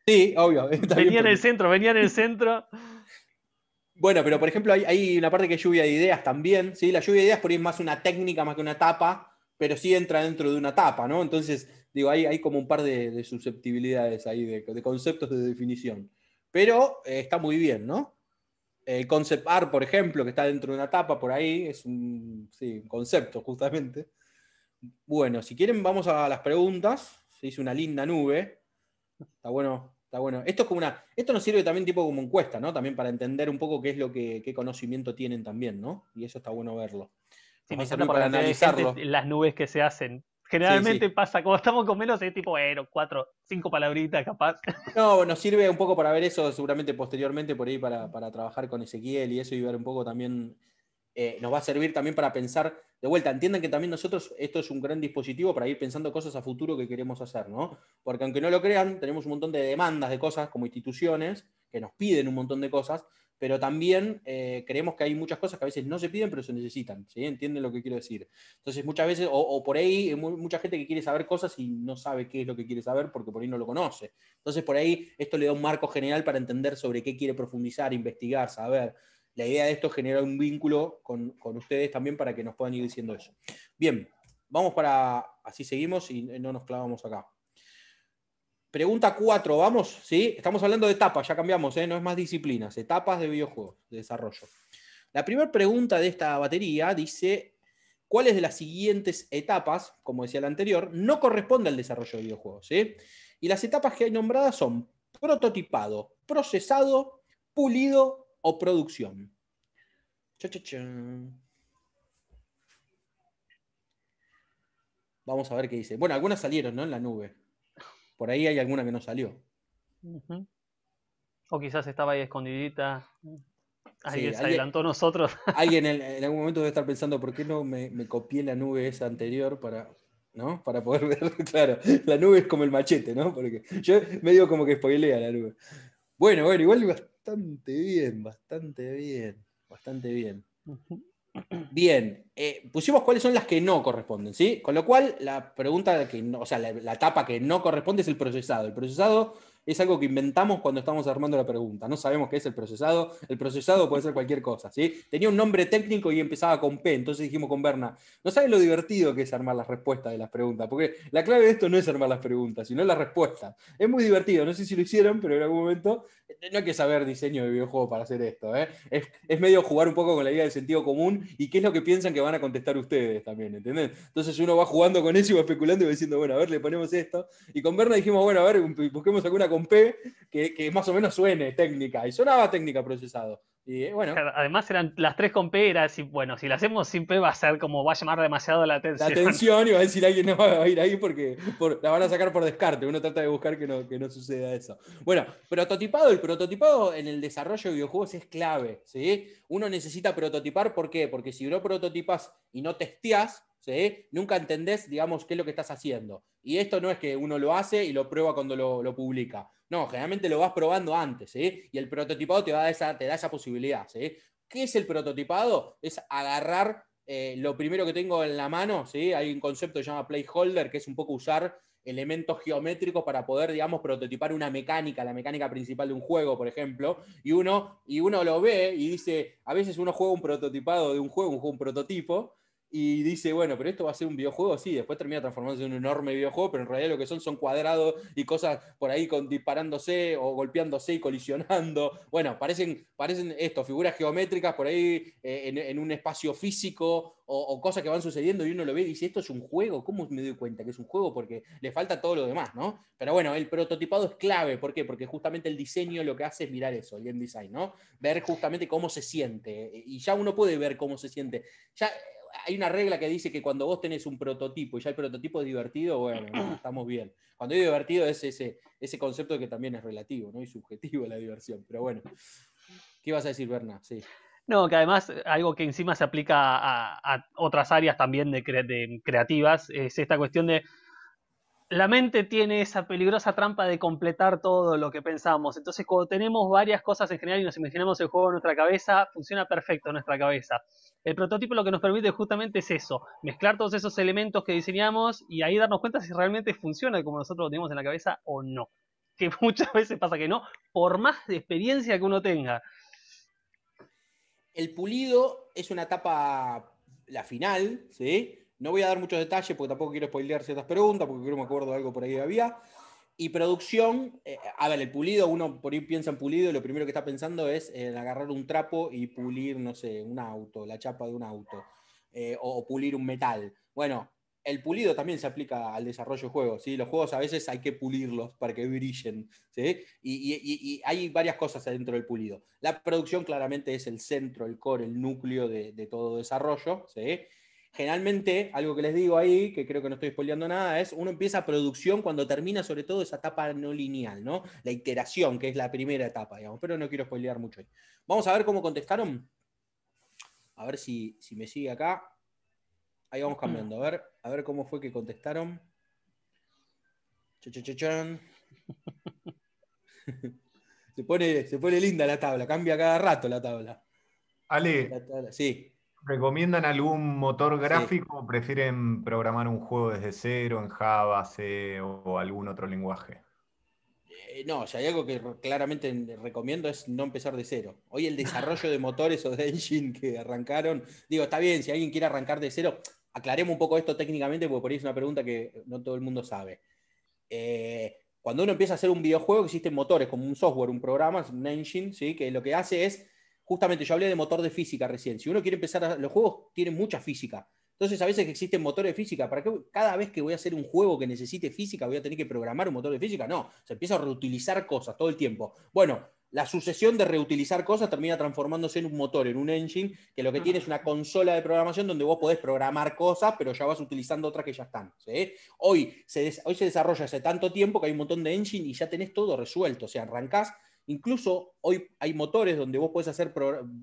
Sí, obvio. *laughs* Venía en el centro, venía en el centro. Bueno, pero por ejemplo, hay, una parte que es lluvia de ideas también, ¿sí? La lluvia de ideas por ahí es más una técnica más que una etapa, pero sí entra dentro de una etapa, ¿no? Entonces, Digo, hay, como un par de, susceptibilidades ahí, de, conceptos de definición. Pero eh, está muy bien, ¿no? El concept art, por ejemplo, que está dentro de una tapa por ahí, es un, concepto, justamente. Bueno, si quieren, vamos a las preguntas. Se hizo una linda nube. Está bueno, está bueno. Esto es como una. Esto nos sirve también tipo como encuesta, ¿no? También para entender un poco qué es lo que, qué conocimiento tienen también, ¿no? Y eso está bueno verlo. Sí, para analizarlo. Las nubes que se hacen Generalmente pasa, como estamos con menos, es tipo, bueno, cuatro, cinco palabritas capaz. No, nos sirve un poco para ver eso, seguramente posteriormente por ahí para, trabajar con Ezequiel y eso y ver un poco también, eh, nos va a servir también para pensar, de vuelta, entiendan que también nosotros, esto es un gran dispositivo para ir pensando cosas a futuro que queremos hacer, ¿no? Porque aunque no lo crean, tenemos un montón de demandas de cosas como instituciones que nos piden un montón de cosas pero también eh, creemos que hay muchas cosas que a veces no se piden, pero se necesitan, ¿sí? ¿Entienden lo que quiero decir? Entonces, muchas veces, o, por ahí, mucha gente que quiere saber cosas y no sabe qué es lo que quiere saber porque por ahí no lo conoce. Entonces, por ahí, esto le da un marco general para entender sobre qué quiere profundizar, investigar, saber. La idea de esto es generar un vínculo con, con ustedes también para que nos puedan ir diciendo eso. Bien, vamos para, así seguimos y no nos clavamos acá. Pregunta 4, vamos, ¿sí? Estamos hablando de etapas, ya cambiamos, ¿eh? no es más disciplinas, etapas de videojuegos, de desarrollo. La primera pregunta de esta batería dice, ¿cuáles de las siguientes etapas, como decía la anterior, no corresponde al desarrollo de videojuegos? ¿sí? Y las etapas que hay nombradas son prototipado, procesado, pulido o producción. Cha, cha, Vamos a ver qué dice. Bueno, algunas salieron, ¿no? En la nube. Por ahí hay alguna que no salió. O quizás estaba ahí escondidita. Alguien se adelantó nosotros. *laughs* Alguien en, algún momento debe estar pensando, ¿por qué no me, copié la nube esa anterior para, para poder *laughs* ver? Claro, la nube es como el machete, ¿no? Porque yo medio como que spoilea la nube. Bueno, bueno, igual bastante bien, bastante bien, bastante bien. Bien, eh, pusimos cuáles son las que no corresponden, ¿sí? Con lo cual, la pregunta que no, o sea, la, la, etapa que no corresponde es el procesado. El procesado es algo que inventamos cuando estamos armando la pregunta. No sabemos qué es el procesado. El procesado puede ser cualquier cosa. ¿sí? Tenía un nombre técnico y empezaba con P, entonces dijimos con Berna. No saben lo divertido que es armar las respuestas de las preguntas, porque la clave de esto no es armar las preguntas, sino las respuestas. Es muy divertido, no sé si lo hicieron, pero en algún momento eh, no hay que saber diseño de videojuego para hacer esto. ¿eh? Es, medio jugar un poco con la idea del sentido común y qué es lo que piensan que van a contestar ustedes también, ¿entendés? Entonces uno va jugando con eso y va especulando y va diciendo, bueno, a ver, le ponemos esto. Y con Berna dijimos, bueno, a ver, busquemos alguna con P que, más o menos suene técnica. Y sonaba técnica procesado. Y eh, bueno. Además eran las tres con P, era así, bueno, si las hacemos sin P va a ser como va a llamar demasiado la atención. La atención y va a decir alguien no *laughs* va a ir ahí porque la van a sacar por descarte. Uno trata de buscar que no, suceda eso. Bueno, prototipado, el prototipado en el desarrollo de videojuegos es clave. ¿sí? Uno necesita prototipar, ¿por qué? Porque si no prototipas y no testeas, Nunca entendés, digamos, qué es lo que estás haciendo. Y esto no es que uno lo hace y lo prueba cuando lo, publica. No, generalmente lo vas probando antes, Y el prototipado te, va te da esa posibilidad, ¿Qué es el prototipado? Es agarrar eh, lo primero que tengo en la mano, ¿sí? Hay un concepto que se llama playholder, que es un poco usar elementos geométricos para poder, digamos, prototipar una mecánica, la mecánica principal de un juego, por ejemplo, y uno, y uno lo ve y dice, a veces uno juega un prototipado de un juego, un, juego, un prototipo, y dice, bueno, pero esto va a ser un videojuego, sí, después termina transformándose en un enorme videojuego, pero en realidad lo que son son cuadrados y cosas por ahí disparándose o golpeándose y colisionando. Bueno, parecen, parecen esto, figuras geométricas por ahí eh, en, un espacio físico o, cosas que van sucediendo y uno lo ve y dice, esto es un juego, ¿cómo me doy cuenta que es un juego? Porque le falta todo lo demás, ¿no? Pero bueno, el prototipado es clave, ¿por qué? Porque justamente el diseño lo que hace es mirar eso, el game design, ¿no? Ver justamente cómo se siente eh, y ya uno puede ver cómo se siente. Ya hay una regla que dice que cuando vos tenés un prototipo y ya el prototipo es divertido, bueno, *clears throat* estamos bien. Cuando es divertido es ese, ese concepto que también es relativo ¿no? y subjetivo la diversión. Pero bueno, ¿qué vas a decir, Berna? No, que además eh, algo que encima se aplica a, otras áreas también de, de creativas es esta cuestión de la mente tiene esa peligrosa trampa de completar todo lo que pensamos. Entonces, cuando tenemos varias cosas en general y nos imaginamos el juego en nuestra cabeza, funciona perfecto en nuestra cabeza. El prototipo lo que nos permite justamente es eso, mezclar todos esos elementos que diseñamos y ahí darnos cuenta si realmente funciona como nosotros lo tenemos en la cabeza o no. *laughs* Que muchas veces pasa que no, por más de experiencia que uno tenga. El pulido es una etapa, la final, ¿sí? No voy a dar muchos detalles porque tampoco quiero spoilear ciertas preguntas, porque creo me acuerdo de algo por ahí había. Y producción, eh, a ver, el pulido, uno por ahí piensa en pulido, y lo primero que está pensando es en agarrar un trapo y pulir, no sé, un auto, la chapa de un auto, eh, o, pulir un metal. Bueno, el pulido también se aplica al desarrollo de juegos, ¿sí? Los juegos a veces hay que pulirlos para que brillen, ¿sí? Y, hay varias cosas adentro del pulido. La producción claramente es el centro, el core, el núcleo de, de todo desarrollo, ¿sí? generalmente, algo que les digo ahí, que creo que no estoy spoileando nada, es uno empieza producción cuando termina sobre todo esa etapa no lineal, ¿no? La iteración, que es la primera etapa, digamos, pero no quiero spoilear mucho ahí. Vamos a ver cómo contestaron. A ver si, me sigue acá. Ahí vamos cambiando, a ver, a ver cómo fue que contestaron. *laughs* Se pone, se pone linda la tabla, cambia cada rato la tabla. Ale. Sí. ¿Recomiendan algún motor gráfico o prefieren programar un juego desde cero en Java, C o algún otro lenguaje? Eh, no, si hay algo que claramente recomiendo es no empezar de cero. Hoy el desarrollo de motores o de engine que arrancaron, digo, está bien, si alguien quiere arrancar de cero, aclaremos un poco esto técnicamente porque por ahí es una pregunta que no todo el mundo sabe. Eh, cuando uno empieza a hacer un videojuego, existen motores como un software, un programa, un engine, ¿sí? que lo que hace es justamente yo hablé de motor de física recién. Si uno quiere empezar a, los juegos tienen mucha física. Entonces a veces existen motores de física. ¿Para qué cada vez que voy a hacer un juego que necesite física voy a tener que programar un motor de física? No, se empieza a reutilizar cosas todo el tiempo. Bueno, la sucesión de reutilizar cosas termina transformándose en un motor, en un engine, que lo que tiene es una consola de programación donde vos podés programar cosas, pero ya vas utilizando otras que ya están. Hoy, se hoy se desarrolla hace tanto tiempo que hay un montón de engine y ya tenés todo resuelto. O sea, arrancás Incluso hoy hay motores donde vos podés hacer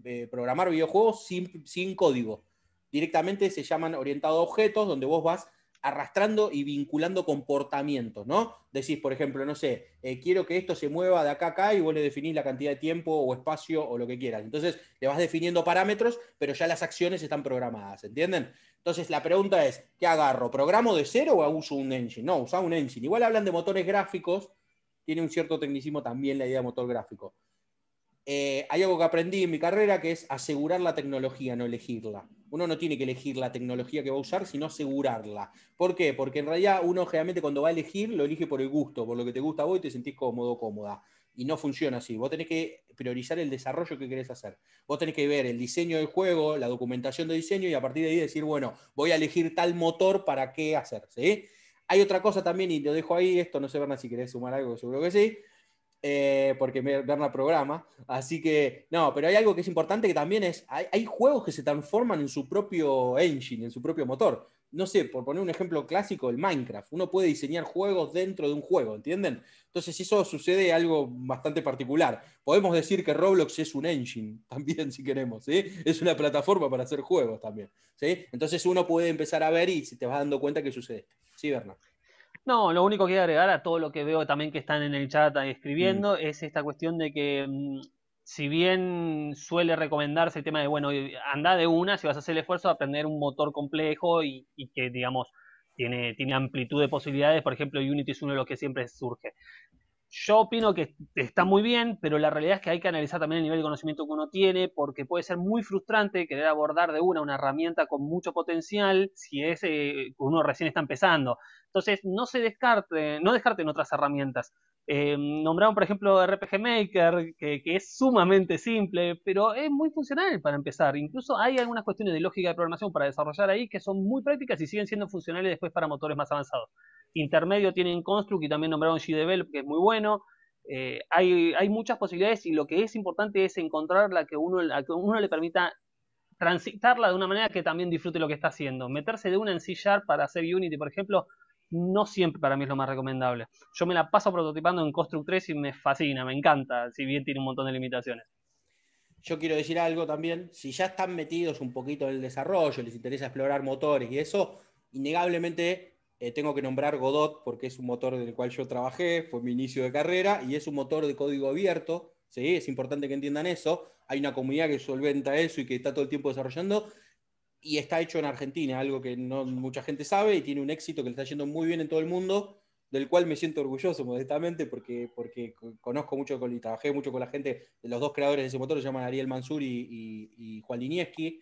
eh, programar videojuegos sin, sin código. Directamente se llaman orientado a objetos, donde vos vas arrastrando y vinculando comportamientos, ¿no? Decís, por ejemplo, no sé, eh, quiero que esto se mueva de acá a acá y vos le definís la cantidad de tiempo o espacio o lo que quieras. Entonces le vas definiendo parámetros, pero ya las acciones están programadas, ¿entienden? Entonces la pregunta es, ¿qué agarro? ¿Programo de cero o uso un engine? No, usa un engine. Igual hablan de motores gráficos, tiene un cierto tecnicismo también la idea de motor gráfico. Eh, hay algo que aprendí en mi carrera que es asegurar la tecnología, no elegirla. Uno no tiene que elegir la tecnología que va a usar, sino asegurarla. ¿Por qué? Porque en realidad uno generalmente cuando va a elegir lo elige por el gusto, por lo que te gusta a vos y te sentís cómodo, cómoda. Y no funciona así. Vos tenés que priorizar el desarrollo que querés hacer. Vos tenés que ver el diseño del juego, la documentación de diseño y a partir de ahí decir, bueno, voy a elegir tal motor para qué hacerse, ¿sí? Hay otra cosa también, y lo dejo ahí, esto no sé, Berna, si querés sumar algo, yo creo que sí, eh, porque Berna programa. Así que, no, pero hay algo que es importante que también es, hay, hay, juegos que se transforman en su propio engine, en su propio motor no sé, por poner un ejemplo clásico, el Minecraft. Uno puede diseñar juegos dentro de un juego, ¿entienden? Entonces eso sucede algo bastante particular. Podemos decir que Roblox es un engine *laughs* también, si queremos, ¿sí? Es una plataforma para hacer juegos también, ¿sí? Entonces uno puede empezar a ver y se te vas dando cuenta que sucede. Sí, Bernardo? No, lo único que quiero agregar a todo lo que veo también que están en el chat eh, escribiendo mm. es esta cuestión de que mm, si bien suele recomendarse el tema de, bueno, eh, anda de una, si vas a hacer el esfuerzo, de aprender un motor complejo y, que, digamos, tiene, tiene, amplitud de posibilidades. Por ejemplo, Unity es uno de los que siempre surge. Yo opino que está muy bien, pero la realidad es que hay que analizar también el nivel de conocimiento que uno tiene, porque puede ser muy frustrante querer abordar de una una herramienta con mucho potencial si es eh, uno recién está empezando. Entonces, no se descarte, no descarten otras herramientas. Eh, nombraron, por ejemplo, RPG Maker, que, es sumamente simple, pero es muy funcional para empezar. Incluso hay algunas cuestiones de lógica de programación para desarrollar ahí que son muy prácticas y siguen siendo funcionales después para motores más avanzados. Intermedio tienen Construct y también nombraron GDevelop, que es muy bueno. Eh, hay, muchas posibilidades y lo que es importante es encontrar la que uno, uno le permita transitarla de una manera que también disfrute lo que está haciendo. Meterse de una en C Sharp para hacer Unity, por ejemplo, no siempre para mí es lo más recomendable. Yo me la paso prototipando en Construct 3 y me fascina, me encanta, si bien tiene un montón de limitaciones. Yo quiero decir algo también, si ya están metidos un poquito en el desarrollo, les interesa explorar motores y eso, innegablemente eh, tengo que nombrar Godot porque es un motor del cual yo trabajé, fue mi inicio de carrera y es un motor de código abierto, ¿sí? es importante que entiendan eso, hay una comunidad que solventa eso y que está todo el tiempo desarrollando y está hecho en Argentina, algo que no mucha gente sabe y tiene un éxito que le está yendo muy bien en todo el mundo, del cual me siento orgulloso modestamente porque, porque conozco mucho con, y trabajé mucho con la gente, de los dos creadores de ese motor se llaman Ariel Mansur y, Juan Linieski,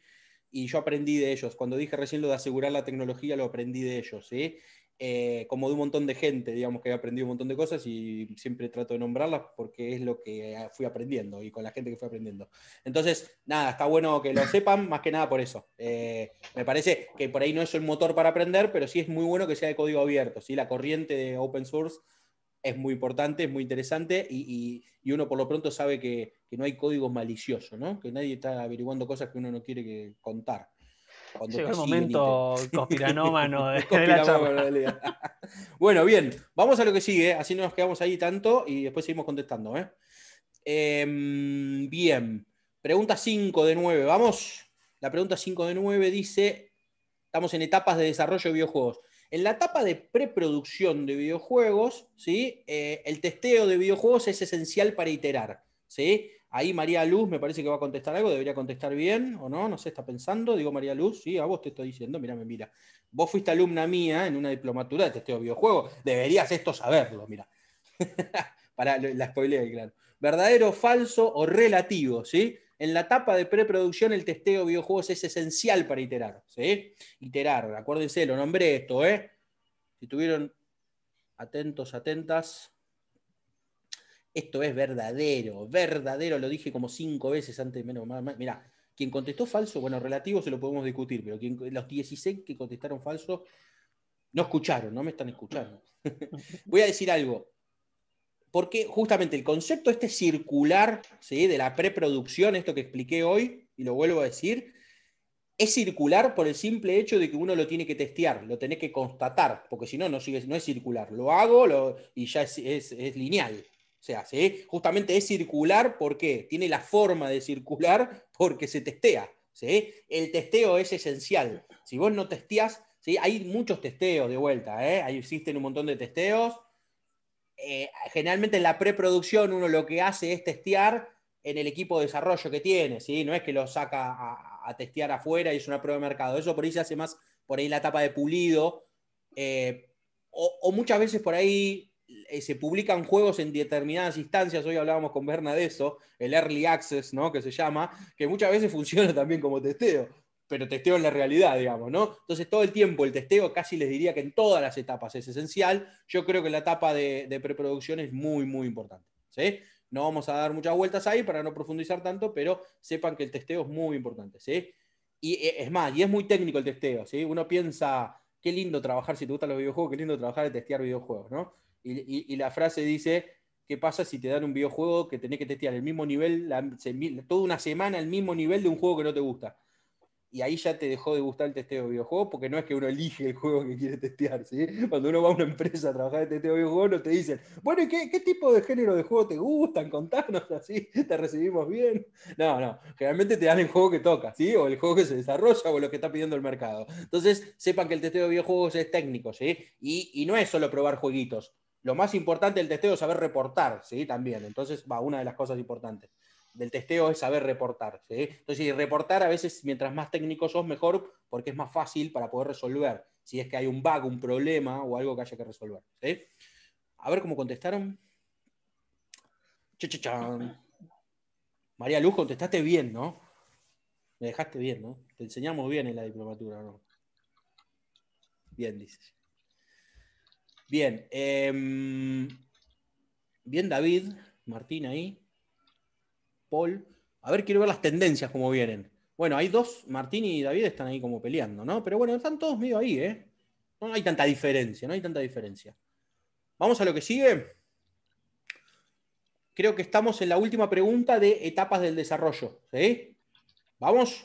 y yo aprendí de ellos. Cuando dije recién lo de asegurar la tecnología, lo aprendí de ellos. sí eh, como de un montón de gente, digamos, que he aprendido un montón de cosas y siempre trato de nombrarlas porque es lo que eh, fui aprendiendo y con la gente que fui aprendiendo. Entonces, nada, está bueno que lo sepan, más que nada por eso. Eh, me parece que por ahí no es el motor para aprender, pero sí es muy bueno que sea de código abierto, ¿sí? la corriente de open source es muy importante, es muy interesante y, uno por lo pronto sabe que, no hay código malicioso, ¿no? que nadie está averiguando cosas que uno no quiere contar. Cuando el momento *laughs* conspiranómano de, *laughs* *laughs* bueno, bien, vamos a lo que sigue, así no nos quedamos ahí tanto y después seguimos contestando. ¿eh? Em, bien, pregunta 5 de 9, vamos. La pregunta 5 de 9 dice, estamos en etapas de desarrollo de videojuegos. En la etapa de preproducción de videojuegos, ¿sí? Eh, el testeo de videojuegos es esencial para iterar. ¿sí? Ahí María Luz me parece que va a contestar algo, debería contestar bien o no, no sé, está pensando. Digo María Luz, sí, a vos te estoy diciendo, mira, mira. Vos fuiste alumna mía en una diplomatura de testeo de videojuegos, deberías esto saberlo, mira. *laughs* Para la spoiler, claro. Verdadero, falso o relativo, ¿sí? En la etapa de preproducción, el testeo de videojuegos es esencial para iterar, ¿sí? Iterar, acuérdense, lo nombré esto, ¿eh? Si tuvieron atentos, atentas, esto es verdadero, verdadero, lo dije como cinco veces antes, menos Mirá, quien contestó falso, bueno, relativo se lo podemos discutir, pero los 16 que contestaron falso no escucharon, no me están escuchando. *laughs* Voy a decir algo, porque justamente el concepto este circular, de la preproducción, esto que expliqué hoy, y lo vuelvo a decir, es circular por el simple hecho de que uno lo tiene que testear, lo tenés que constatar, porque si no, no, es circular. Lo hago y ya es lineal. O sea, justamente es circular porque tiene la forma de circular porque se testea. ¿sí? El testeo es esencial. Si vos no testeás, ¿sí? hay muchos testeos de vuelta, ¿eh? Ahí existen un montón de testeos. Eh, generalmente en la preproducción uno lo que hace es testear en el equipo de desarrollo que tiene, ¿sí? no es que lo saca a, testear afuera y es una prueba de mercado. Eso por ahí se hace más por ahí la etapa de pulido. Eh, o, muchas veces por ahí eh, se publican juegos en determinadas instancias, hoy hablábamos con Berna de eso, el early access, ¿no? Que se llama, que muchas veces *laughs* funciona también como testeo, pero testeo en la realidad, digamos, ¿no? Entonces todo el tiempo el testeo casi les diría que en todas las etapas es esencial. Yo creo que la etapa de, preproducción es muy, muy importante, ¿sí? No vamos a dar muchas vueltas ahí para no profundizar tanto, pero sepan que el testeo es muy importante, ¿sí? Y eh, es más, y es muy técnico el testeo, ¿sí? Uno piensa, qué lindo trabajar, si te gustan los videojuegos, qué lindo trabajar de testear videojuegos, ¿no? Y, la frase dice, ¿qué pasa si te dan un videojuego que tenés que testear el mismo nivel, toda una semana el mismo nivel de un juego que no te gusta? Y ahí ya te dejó de gustar el testeo de videojuegos, porque no es que uno elige el juego que quiere testear. ¿sí? Cuando uno va a una empresa a trabajar de testeo de videojuegos, no te dicen, bueno, ¿y qué, tipo de género de juego te gustan? Contanos así, *laughs* te recibimos bien. No, no, generalmente te dan el juego que toca, ¿sí? o el juego que se desarrolla, o lo que está pidiendo el mercado. Entonces, sepan que el testeo de videojuegos es técnico, ¿sí? y, y no es solo probar jueguitos lo más importante del testeo es saber reportar, ¿sí? También. Entonces, va, una de las cosas importantes del testeo es saber reportar, ¿sí? Entonces, y reportar a veces, mientras más técnico sos, mejor, porque es más fácil para poder resolver, si es que hay un bug, un problema o algo que haya que resolver, ¿sí? A ver cómo contestaron. María Luz, contestaste bien, ¿no? Me dejaste bien, ¿no? Te enseñamos bien en la diplomatura, ¿no? Bien, dices. Bien. Em, bien, David, Martín ahí. Paul. A ver, quiero ver las tendencias como vienen. Bueno, hay dos, Martín y David están ahí como peleando, ¿no? Pero bueno, están todos medio ahí, ¿eh? No hay tanta diferencia, no hay tanta diferencia. Vamos a lo que sigue. Creo que estamos en la última pregunta de etapas del desarrollo. ¿sí? ¿Vamos?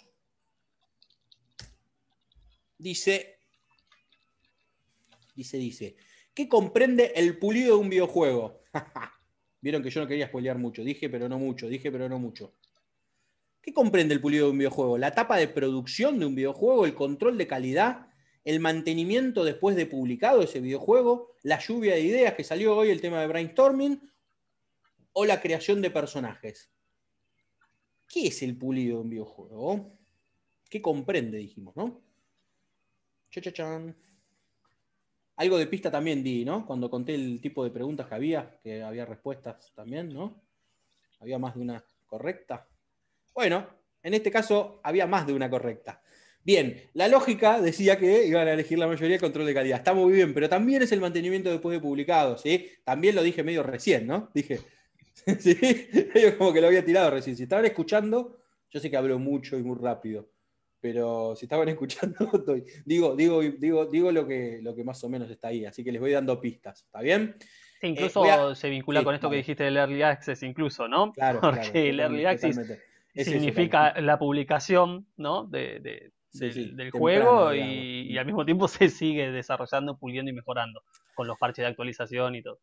Dice, dice, dice. ¿Qué comprende el pulido de un videojuego? *laughs* Vieron que yo no quería spoilear mucho, dije pero no mucho, dije pero no mucho. ¿Qué comprende el pulido de un videojuego? La etapa de producción de un videojuego, el control de calidad, el mantenimiento después de publicado ese videojuego, la lluvia de ideas que salió hoy, el tema de brainstorming, o la creación de personajes. ¿Qué es el pulido de un videojuego? ¿Qué comprende, dijimos, no? Cha-cha-chan. Algo de pista también di, ¿no? Cuando conté el tipo de preguntas que había, que había respuestas también, ¿no? Había más de una correcta. Bueno, en este caso había más de una correcta. Bien, la lógica decía que iban a elegir la mayoría control de calidad. Está muy bien, pero también es el mantenimiento después de publicado, ¿sí? También lo dije medio recién, ¿no? Dije, *laughs* ¿sí? como que lo había tirado recién. Si estaban escuchando, yo sé que habló mucho y muy rápido pero si estaban *laughs* escuchando, digo, digo, digo, digo lo, que, lo que más o menos está ahí, así que les voy dando pistas, ¿está bien? Eh, incluso se vincula con esto que dijiste del Early Access, incluso, ¿no? Claro. Porque el Early Access significa la publicación, ¿no? De, del, juego y, y, al mismo tiempo *laughs* se sigue desarrollando, puliendo y mejorando con los parches de actualización y todo.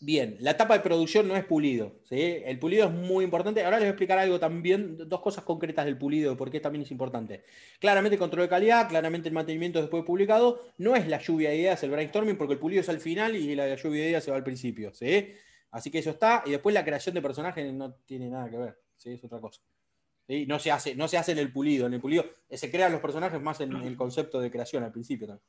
Bien, la etapa de producción no es pulido. ¿sí? El pulido es muy importante. Ahora les voy a explicar algo también, dos cosas concretas del pulido, porque también es importante. Claramente el control de calidad, claramente el mantenimiento después de publicado. No es la lluvia de ideas, el brainstorming, porque el pulido es al final y la lluvia de ideas se va al principio. ¿sí? Así que eso está. Y después la creación de personajes no tiene nada que ver. ¿sí? Es otra cosa. ¿sí? No, se hace, no se hace en el pulido. En el pulido eh, se crean los personajes más en el concepto de creación al principio también.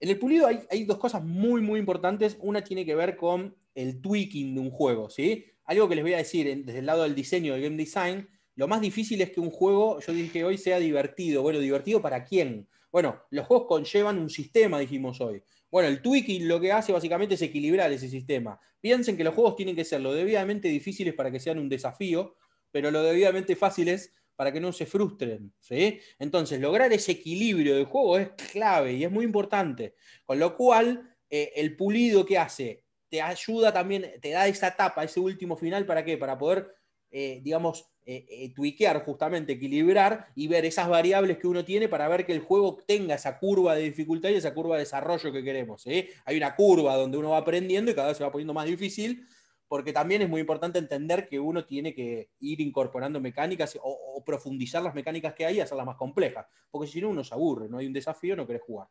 En el pulido hay, dos cosas muy, muy importantes. Una tiene que ver con el tweaking de un juego, ¿sí? Algo que les voy a decir desde el lado del diseño, del game design, lo más difícil es que un juego, yo dije hoy, sea divertido. Bueno, ¿divertido para quién? Bueno, los juegos conllevan un sistema, dijimos hoy. Bueno, el tweaking lo que hace básicamente es equilibrar ese sistema. Piensen que los juegos tienen que ser lo debidamente difíciles para que sean un desafío, pero lo debidamente fáciles para que no se frustren. ¿sí? Entonces, lograr ese equilibrio del juego es clave y es muy importante. Con lo cual, eh, el pulido que hace te ayuda también, te da esa tapa, ese último final, ¿para qué? Para poder, eh, digamos, eh, eh justamente, equilibrar y ver esas variables que uno tiene para ver que el juego tenga esa curva de dificultad y esa curva de desarrollo que queremos. Hay una curva donde uno va aprendiendo y cada vez se va poniendo más difícil porque también es muy importante entender que uno tiene que ir incorporando mecánicas o, profundizar las mecánicas que hay y hacerlas más complejas, porque si no uno se aburre, no hay un desafío, no querés jugar.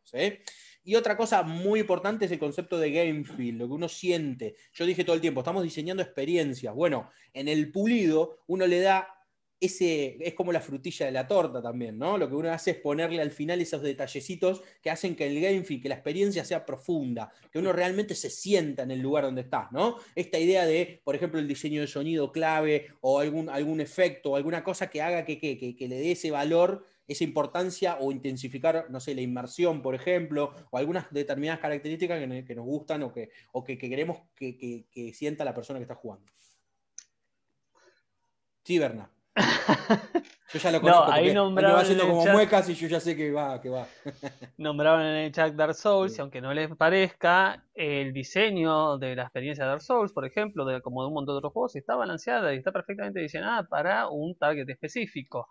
Y otra cosa muy importante es el concepto de game feel, lo que uno siente. Yo dije todo el tiempo, estamos diseñando experiencias. Bueno, en el pulido uno le da ese es como la frutilla de la torta también, ¿no? Lo que uno hace es ponerle al final esos detallecitos que hacen que el game que la experiencia sea profunda, que uno realmente se sienta en el lugar donde estás, ¿no? Esta idea de, por ejemplo, el diseño de sonido clave o algún, algún efecto o alguna cosa que haga que, que, le dé ese valor esa importancia o intensificar, no sé, la inmersión, por ejemplo, o algunas determinadas características que, nos gustan o que, o que, queremos que, sienta la persona que está jugando. Sí, *laughs* Yo ya lo conozco. No, ahí Va haciendo como muecas y yo ya sé que va, que *laughs* en el chat Dark Souls, y aunque no les parezca, el diseño de la experiencia de Dark Souls, por ejemplo, de, como de un montón de otros juegos, está balanceada y está perfectamente diseñada para un target específico.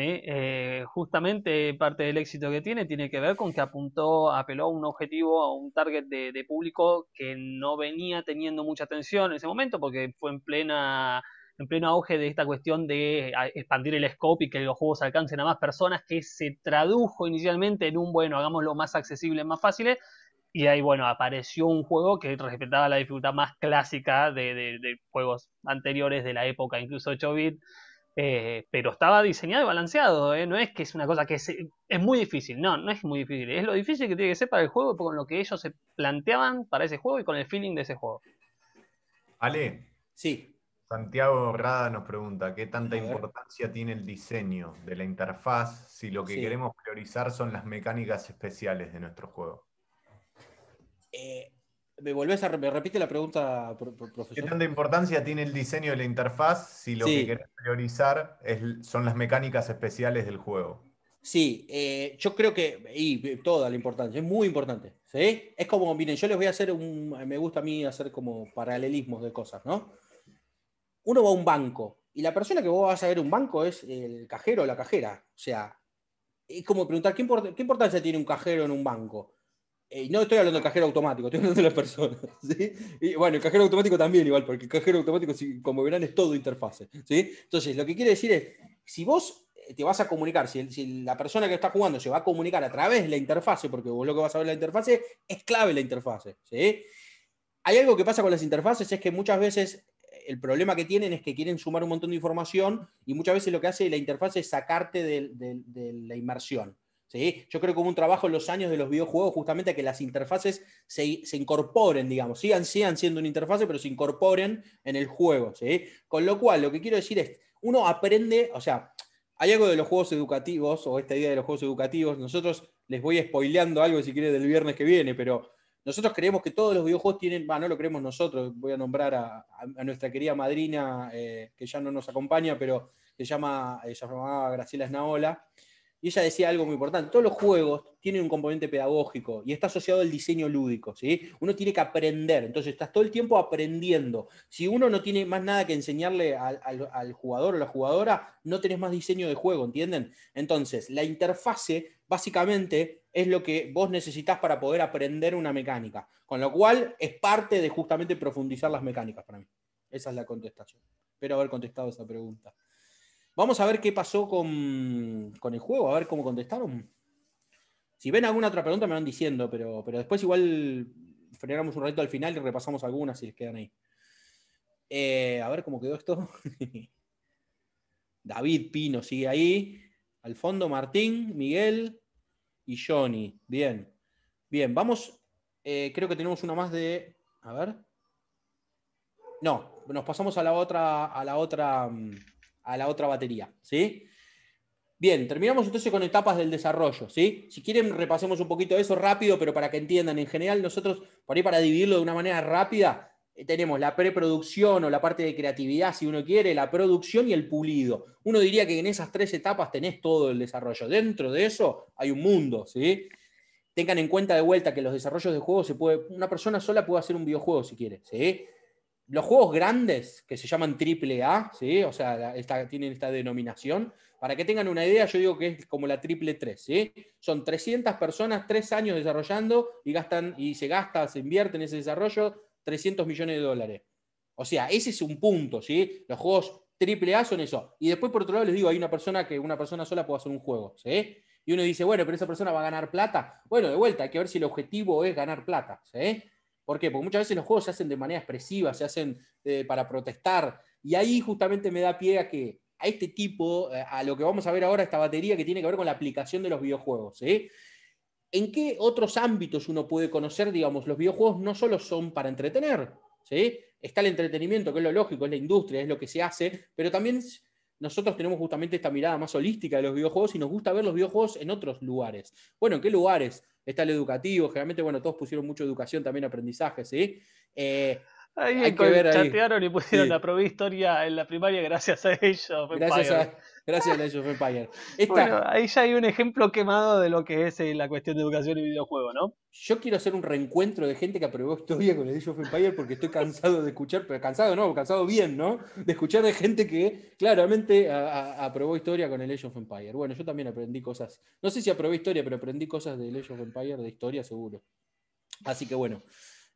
Eh, justamente parte del éxito que tiene tiene que ver con que apuntó, apeló a un objetivo, a un target de público que no venía teniendo mucha atención en ese momento porque fue en plena en pleno auge de esta cuestión de ah, expandir el scope y que los juegos alcancen a más personas, que se tradujo inicialmente en un, bueno, hagámoslo más accesible, más fácil, y ahí, bueno, apareció un juego que respetaba la dificultad más clásica de, juegos anteriores de la época, incluso 8-bit. Eh, pero estaba diseñado y balanceado, ¿eh? no es que es una cosa que es muy difícil, no, no es muy difícil, es lo difícil que tiene que ser para el juego, con lo que ellos se planteaban para ese juego y con el feeling de ese juego. Ale. Sí. Santiago Rada nos pregunta, ¿qué tanta importancia tiene el diseño de la interfaz si lo que queremos priorizar son las mecánicas especiales de nuestro juego? Eh, ¿Me a me repite la pregunta, profesor? ¿Qué tanta importancia tiene el diseño de la interfaz si lo que queremos priorizar son las mecánicas especiales del juego? Sí, eh, yo creo que, y eh, toda la importancia, es muy importante. ¿sí? Es como, miren, yo les voy a hacer un, me gusta a mí hacer como paralelismos de cosas, ¿no? uno va a un banco y la persona que vos vas a ver un banco es el cajero o la cajera. O sea, es como preguntar qué, importancia tiene un cajero en un banco. Y eh, no estoy hablando del cajero automático, estoy hablando de las personas. *laughs* Y bueno, el cajero automático también igual, porque el cajero automático, como verán, es todo interfase. ¿sí? Entonces, lo que quiere decir es, si vos eh, te vas a comunicar, si, la persona que está jugando se va a comunicar a través de la interfase, porque vos lo que vas a ver en la interfase, es clave la interfase. ¿sí? Hay algo que pasa con las interfaces, es que muchas veces el problema que tienen es que quieren sumar un montón de información y muchas veces lo que hace la interfaz es sacarte de, la inmersión. ¿sí? Yo creo que hubo un trabajo en los años de los videojuegos justamente a que las interfaces se, incorporen, digamos, sigan, sigan siendo una interfase, pero se incorporen en el juego. ¿sí? Con lo cual, lo que quiero decir es, uno aprende, o sea, hay algo de los juegos educativos, o esta idea de los juegos educativos, nosotros les voy spoileando algo si quiere del viernes que viene, pero nosotros creemos que todos los videojuegos tienen, Bueno, no lo creemos nosotros, voy a nombrar a, nuestra querida madrina, eh, que ya no nos acompaña, pero se llama, eh, se llamaba Graciela Snaola. y ella decía algo muy importante, todos los juegos tienen un componente pedagógico y está asociado al diseño lúdico, ¿sí? Uno tiene que aprender, entonces estás todo el tiempo aprendiendo. Si uno no tiene más nada que enseñarle al, jugador o la jugadora, no tenés más diseño de juego, ¿entienden? Entonces, la interfase básicamente es lo que vos necesitas para poder aprender una mecánica. Con lo cual es parte de justamente profundizar las mecánicas para mí. Esa es la contestación. Espero haber contestado esa pregunta. Vamos a ver qué pasó con, con el juego, a ver cómo contestaron. Si ven alguna otra pregunta me van diciendo, pero, pero después igual frenamos un ratito al final y repasamos algunas si les quedan ahí. Eh, a ver cómo quedó esto. *laughs* David Pino sigue ahí. Al fondo, Martín, Miguel, y Johnny. Bien, bien, vamos. Eh, creo que tenemos una más de. A ver. No, nos pasamos a la otra, a la otra, mm, a la otra batería, ¿sí? Bien, terminamos entonces con etapas del desarrollo, ¿sí? Si quieren repasemos un poquito de eso rápido, pero para que entiendan, en general nosotros, por ahí para dividirlo de una manera rápida, eh, tenemos la preproducción o la parte de creatividad, si uno quiere, la producción y el pulido. Uno diría que en esas tres etapas tenés todo el desarrollo. Dentro de eso hay un mundo, ¿sí? Tengan en cuenta de vuelta que los desarrollos de juegos se puede, una persona sola puede hacer un videojuego si quiere, Los juegos grandes, que se llaman triple o sea, esta, tienen esta denominación, para que tengan una idea, yo digo que es como la triple 3, Son 300 personas, tres años desarrollando y, gastan, y se gasta, se invierte en ese desarrollo, 300 millones de dólares. O sea, ese es un punto, ¿sí? Los juegos triple A son eso. Y después, por otro lado, les digo, hay una persona que una persona sola puede hacer un juego, ¿sí? Y uno dice, bueno, pero esa persona va a ganar plata. Bueno, de vuelta, hay que ver si el objetivo es ganar plata, ¿sí? ¿Por qué? Porque muchas veces los juegos se hacen de manera expresiva, se hacen eh, para protestar. Y ahí justamente me da pie a que a este tipo, eh, a lo que vamos a ver ahora, esta batería que tiene que ver con la aplicación de los videojuegos, ¿sí? ¿en qué otros ámbitos uno puede conocer, digamos, los videojuegos no solo son para entretener, ¿sí? Está el entretenimiento, que es lo lógico, es la industria, es lo que se hace, pero también nosotros tenemos justamente esta mirada más holística de los videojuegos y nos gusta ver los videojuegos en otros lugares. Bueno, ¿en qué lugares? Está el educativo, generalmente, bueno, todos pusieron mucho educación, también aprendizaje, ¿sí? Eh, hay que ver chatearon y pusieron la historia en la primaria gracias a ellos. Gracias a, Gracias a of Empire Bueno, ahí ya hay un ejemplo quemado de lo que es eh, la cuestión de educación y videojuego, ¿no? Yo quiero hacer un reencuentro de gente que aprobó historia con el Age of Empire porque estoy cansado de escuchar, pero cansado no, cansado bien, ¿no? De escuchar de gente que claramente aprobó historia con el Age of Empire. Bueno, yo también aprendí cosas. No sé si aprobé historia, pero aprendí cosas del Age of Empire, de historia seguro. Así que bueno.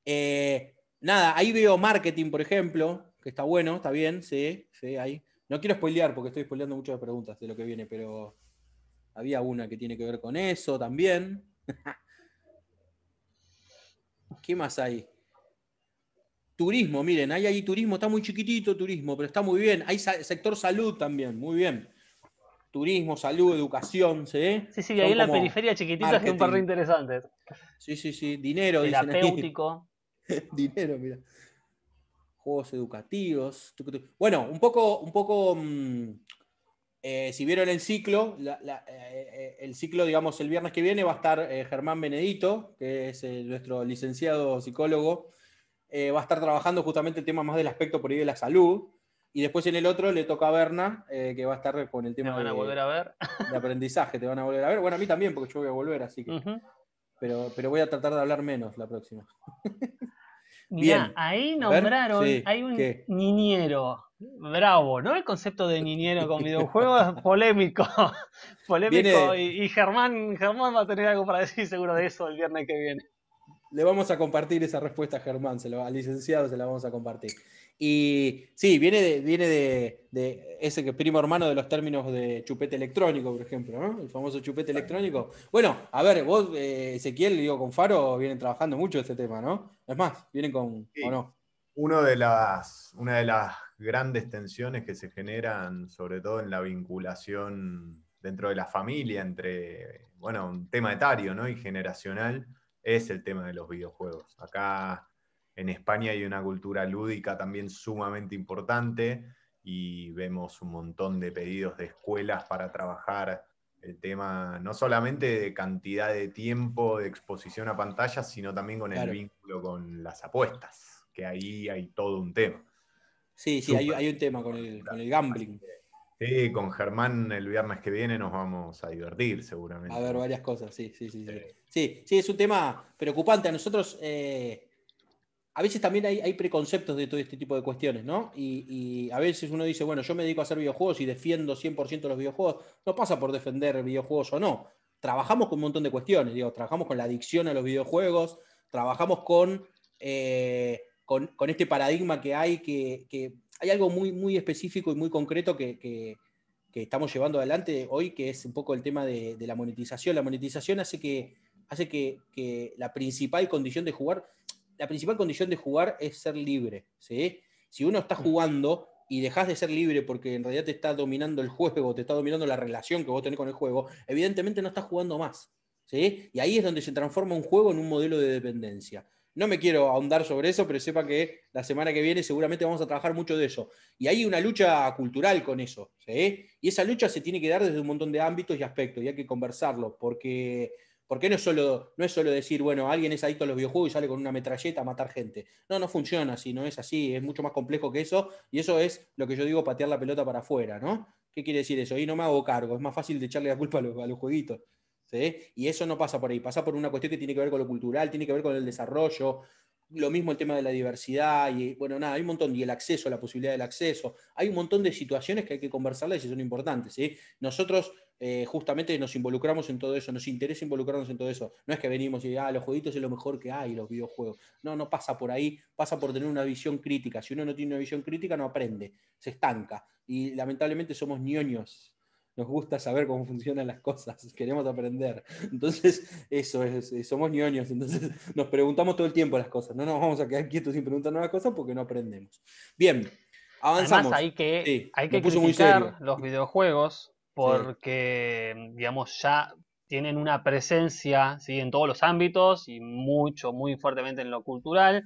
Eh, nada, ahí veo marketing, por ejemplo, que está bueno, está bien, sí, sí, ahí. No quiero spoilear porque estoy spoileando muchas preguntas de lo que viene, pero había una que tiene que ver con eso también. *laughs* ¿Qué más hay? Turismo, miren, hay turismo, está muy chiquitito turismo, pero está muy bien. Hay sector salud también, muy bien. Turismo, salud, educación, ¿sí? Sí, sí, y ahí en la periferia chiquitita es un par de interesantes. Sí, sí, sí, dinero. Terapéutico. *laughs* Dinero, mira juegos educativos. Bueno, un poco, un poco mm, eh, si vieron el ciclo, eh, eh, el ciclo, digamos, el viernes que viene va a estar Germán Benedito, que es nuestro licenciado psicólogo, va a estar trabajando justamente el tema más del aspecto por ahí de la salud. Y después en el otro le toca a Berna, que va a estar con el tema van de, a ver? de aprendizaje. Te van a volver a ver. Bueno, a mí también, porque yo voy a volver, así que. pero, pero voy a tratar de hablar menos la próxima. Mirá, ahí nombraron, hay un niñero. Bravo, ¿no? El concepto de niñero con videojuegos es *laughs* polémico. *laughs* polémico. Y, Germán, Germán va a tener algo para decir seguro de eso el viernes que viene. Le vamos a compartir esa respuesta a Germán, se al licenciado se la vamos a compartir. Y sí, viene de, viene de, ese primo hermano de los términos de chupete electrónico, por ejemplo, ¿no? El famoso chupete electrónico. Bueno, a ver, vos, eh, Ezequiel, digo, con Faro vienen trabajando mucho este tema, ¿no? Es más, vienen con, Uno de las, una de las grandes tensiones que se generan, sobre todo en la vinculación dentro de la familia, entre, bueno, un tema etario ¿no? y generacional, es el tema de los videojuegos. Acá en España hay una cultura lúdica también sumamente importante y vemos un montón de pedidos de escuelas para trabajar el tema, no solamente de cantidad de tiempo de exposición a pantalla, sino también con el vínculo con las apuestas, que ahí hay todo un tema. Sí, sí, hay, un tema con el, gambling. Sí, con Germán el viernes que viene nos vamos a divertir seguramente. A ver varias cosas, sí, sí, sí. Sí, sí, es un tema preocupante. A nosotros... Eh, a veces también hay, preconceptos de todo este tipo de cuestiones, ¿no? Y, a veces uno dice, bueno, yo me dedico a hacer videojuegos y defiendo 100% los videojuegos. No pasa por defender videojuegos o no. Trabajamos con un montón de cuestiones, digo, trabajamos con la adicción a los videojuegos, trabajamos con, eh, con, este paradigma que hay, que, hay algo muy, muy específico y muy concreto que, estamos llevando adelante hoy, que es un poco el tema de, la monetización. La monetización hace que, hace que la principal condición de jugar la principal condición de jugar es ser libre. Si uno está mm. jugando y dejas de ser libre porque en realidad te está dominando el juego, te está dominando la relación que vos tenés con el juego, evidentemente no estás jugando más. ¿sí? Y ahí es donde se transforma un juego en un modelo de dependencia. No me quiero ahondar sobre eso, pero sepa que la semana que viene seguramente vamos a trabajar mucho de eso. Y hay una lucha cultural con eso. Y esa lucha se tiene que dar desde un montón de ámbitos y aspectos, y hay que conversarlo, porque porque no es, solo, no es solo decir, bueno, alguien es adicto a los videojuegos y sale con una metralleta a matar gente. No, no funciona así, no es así, es mucho más complejo que eso. Y eso es lo que yo digo, patear la pelota para afuera, ¿no? ¿Qué quiere decir eso? Y no me hago cargo, es más fácil de echarle la culpa a los, a jueguitos. Y eso no pasa por ahí, pasa por una cuestión que tiene que ver con lo cultural, tiene que ver con el desarrollo, lo mismo el tema de la diversidad y bueno, nada, hay un montón, y el acceso, la posibilidad del acceso, hay un montón de situaciones que hay que conversarles y son importantes. ¿sí? Nosotros eh, justamente nos involucramos en todo eso, nos interesa involucrarnos en todo eso. No es que venimos y, ah, los jueguitos es lo mejor que hay, los videojuegos. No, no pasa por ahí, pasa por tener una visión crítica. Si uno no tiene una visión crítica, no aprende, se estanca. Y lamentablemente somos ñoños. Nos gusta saber cómo funcionan las cosas, *laughs* queremos aprender. Entonces, eso es, eh, somos ñoños. Entonces, *laughs* nos preguntamos todo el tiempo las cosas. No nos vamos a quedar quietos sin preguntar nuevas cosas porque no aprendemos. Bien, avanzamos. hay que, hay que criticar los videojuegos porque, digamos, ya tienen una presencia en todos los ámbitos y mucho, muy fuertemente en lo cultural,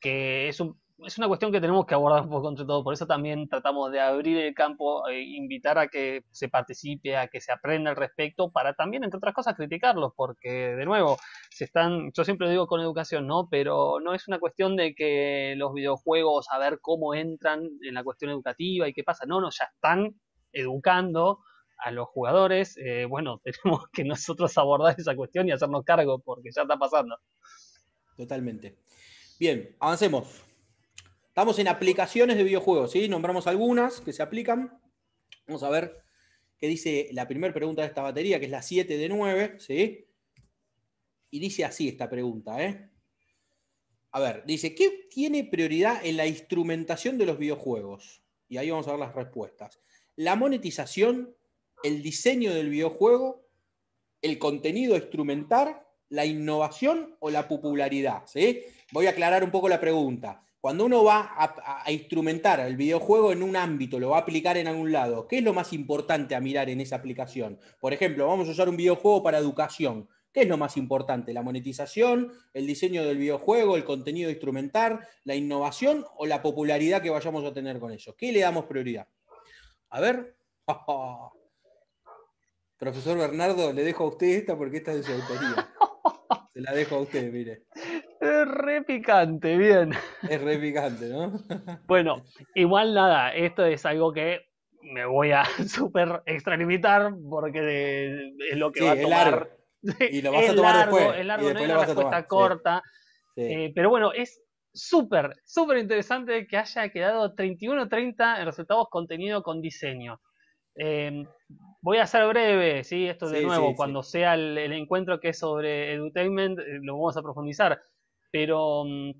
que es, un, es una cuestión que tenemos que abordar un poco entre todo. Por eso también tratamos de abrir el campo, eh, invitar a que se participe, a que se aprenda al respecto, para también, entre otras cosas, criticarlos, porque, de nuevo, se están, yo siempre digo con educación, ¿no? Pero no es una cuestión de que los videojuegos, a ver cómo entran en la cuestión educativa y qué pasa. No, no, ya están educando a los jugadores, eh, bueno, *laughs* tenemos que nosotros abordar esa cuestión y hacernos cargo porque ya está pasando. Totalmente. Bien, avancemos. Estamos en aplicaciones de videojuegos, ¿sí? Nombramos algunas que se aplican. Vamos a ver qué dice la primera pregunta de esta batería, que es la 7 de 9, ¿sí? Y dice así esta pregunta, ¿eh? A ver, dice, ¿qué tiene prioridad en la instrumentación de los videojuegos? Y ahí vamos a ver las respuestas. ¿La monetización, el diseño del videojuego, el contenido instrumental, la innovación o la popularidad. Voy a aclarar un poco la pregunta. Cuando uno va a, instrumentar el videojuego en un ámbito, lo va a aplicar en algún lado, ¿qué es lo más importante a mirar en esa aplicación? Por ejemplo, vamos a usar un videojuego para educación. ¿Qué es lo más importante? ¿La monetización, el diseño del videojuego, el contenido instrumental, la innovación o la popularidad que vayamos a tener con eso? ¿Qué le damos prioridad? A ver. *laughs* Profesor Bernardo, le dejo a usted esta porque esta es de su autoría. *laughs* Se la dejo a usted, mire. Es re picante, bien. Es re picante, ¿no? *laughs* Bueno, igual nada, esto es algo que me voy a *laughs* súper extralimitar porque es lo que va a tomar. Y lo vas a tomar después. Es largo, no es una respuesta corta. Eh, pero bueno, es súper, súper interesante que haya quedado 31-30 en resultados contenido con diseño. Eh, Voy a ser breve, ¿sí? Esto de nuevo, cuando sea el, encuentro que es sobre edutainment, eh, lo vamos a profundizar. Pero mm,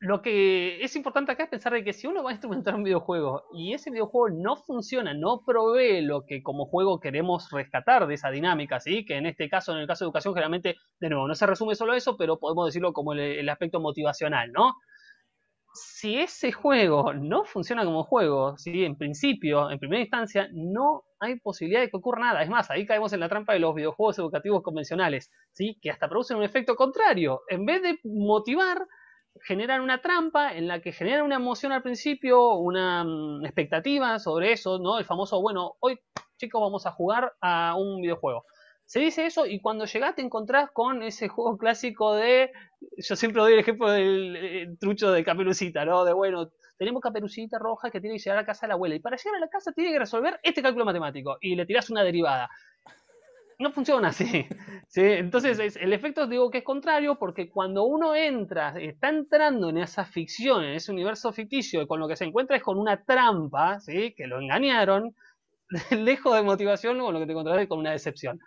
lo que es importante acá es pensar de que si uno va a instrumentar un videojuego y ese videojuego no funciona, no provee lo que como juego queremos rescatar de esa dinámica, ¿sí? Que en este caso, en el caso de educación, generalmente, de nuevo, no se resume solo eso, pero podemos decirlo como el aspecto motivacional, ¿no? si ese juego no funciona como juego, si en principio, en primera instancia, no hay posibilidad de que ocurra nada. Es más, ahí caemos en la trampa de los videojuegos educativos convencionales, ¿sí? que hasta producen un efecto contrario. En vez de motivar, generan una trampa en la que generan una emoción al principio, una mm, expectativa sobre eso, ¿no? El famoso, bueno, hoy chicos vamos a jugar a un videojuego se dice eso y cuando llegás te encontrás con ese juego clásico de, yo siempre doy el ejemplo del eh, trucho de Caperucita, ¿no? De bueno, tenemos Caperucita roja que tiene que llegar a casa de la abuela y para llegar a la casa tiene que resolver este cálculo matemático y le tirás una derivada. No funciona así. *laughs* ¿sí? Entonces, el efecto digo que es contrario porque cuando uno entra, está entrando en esa ficción, en ese universo ficticio, y con lo que se encuentra es con una trampa, ¿sí? que lo engañaron, *laughs* lejos de motivación, o lo que te encontrarás es con una decepción.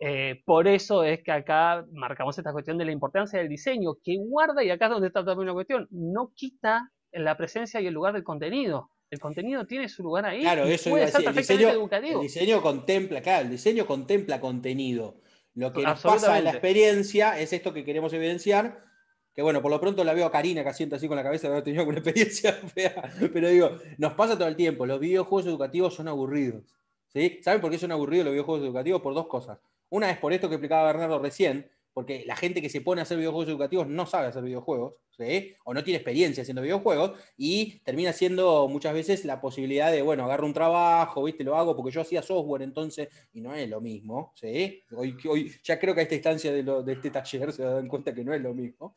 Eh, por eso es que acá marcamos esta cuestión de la importancia del diseño, que guarda, y acá es donde está también una cuestión, no quita la presencia y el lugar del contenido. El contenido tiene su lugar ahí. Claro, eso puede ser el diseño, educativo. El diseño contempla, claro, el diseño contempla contenido. Lo que nos pasa en la experiencia es esto que queremos evidenciar, que bueno, por lo pronto la veo a Karina que asienta así con la cabeza de haber tenido una *laughs* experiencia fea, pero digo, nos pasa todo el tiempo, los videojuegos educativos son aburridos. ¿sí? ¿Saben por qué son aburridos los videojuegos educativos? Por dos cosas. Una es por esto que explicaba Bernardo recién, porque la gente que se pone a hacer videojuegos educativos no sabe hacer videojuegos, ¿sí? o no tiene experiencia haciendo videojuegos, y termina siendo muchas veces la posibilidad de, bueno, agarro un trabajo, ¿viste? Lo hago porque yo hacía software entonces, y no es lo mismo, ¿sí? Hoy, hoy ya creo que a esta instancia de, este taller se dan cuenta que no es lo mismo.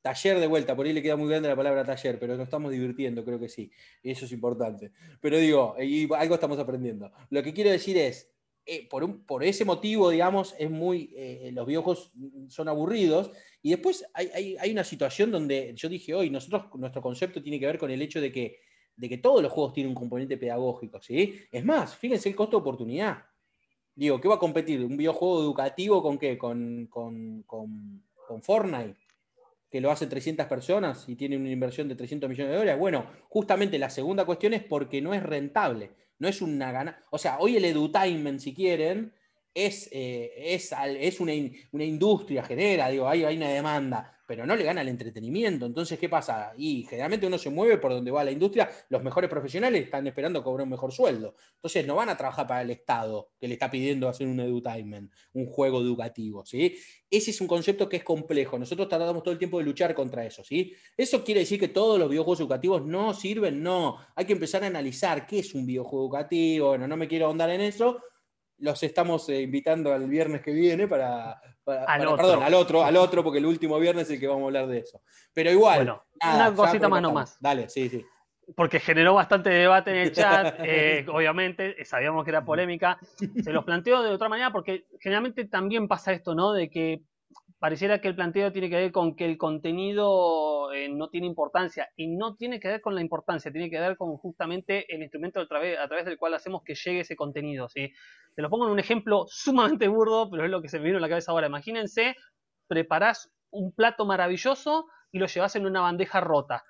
Taller de vuelta, por ahí le queda muy grande la palabra taller, pero nos estamos divirtiendo, creo que sí. Eso es importante. Pero digo, y algo estamos aprendiendo. Lo que quiero decir es, eh, por, ese motivo, digamos, es muy, eh, los videojuegos son aburridos. Y después hay, una situación donde yo dije hoy, nosotros, nuestro concepto tiene que ver con el hecho de que, de que todos los juegos tienen un componente pedagógico, ¿sí? Es más, fíjense el costo de oportunidad. Digo, ¿qué va a competir? ¿Un videojuego educativo con qué? Con, con, con Fortnite, que lo hace 300 personas y tiene una inversión de 300 millones de dólares. Bueno, justamente la segunda cuestión es porque no es rentable no es una gana. O sea, hoy el edutainment, si quieren, es, eh, es, una, industria, genera, digo, hay, hay una demanda pero no le gana el entretenimiento. Entonces, ¿qué pasa? Y generalmente uno se mueve por donde va la industria, los mejores profesionales están esperando cobrar un mejor sueldo. Entonces, no van a trabajar para el Estado que le está pidiendo hacer un edutainment, un juego educativo, ¿sí? Ese es un concepto que es complejo. Nosotros tratamos todo el tiempo de luchar contra eso, ¿sí? Eso quiere decir que todos los videojuegos educativos no sirven, no. Hay que empezar a analizar qué es un videojuego educativo. Bueno, no me quiero ahondar en eso, los estamos eh, invitando al viernes que viene para, al otro. perdón, al otro, porque el último viernes es el que vamos a hablar de eso. Pero igual, bueno, una cosita más nomás. Dale, sí, sí. Porque generó bastante debate en el *laughs* chat, eh, obviamente, eh, sabíamos que era polémica. Se los planteo de otra manera porque generalmente también pasa esto, ¿no? De que pareciera que el planteo tiene que ver con que el contenido eh, no tiene importancia y no tiene que ver con la importancia, tiene que ver con justamente el instrumento a través, del cual hacemos que llegue ese contenido. Te lo pongo en un ejemplo sumamente burdo, pero es lo que se me vino a la cabeza ahora. Imagínense, preparás un plato maravilloso y lo llevas en una bandeja rota.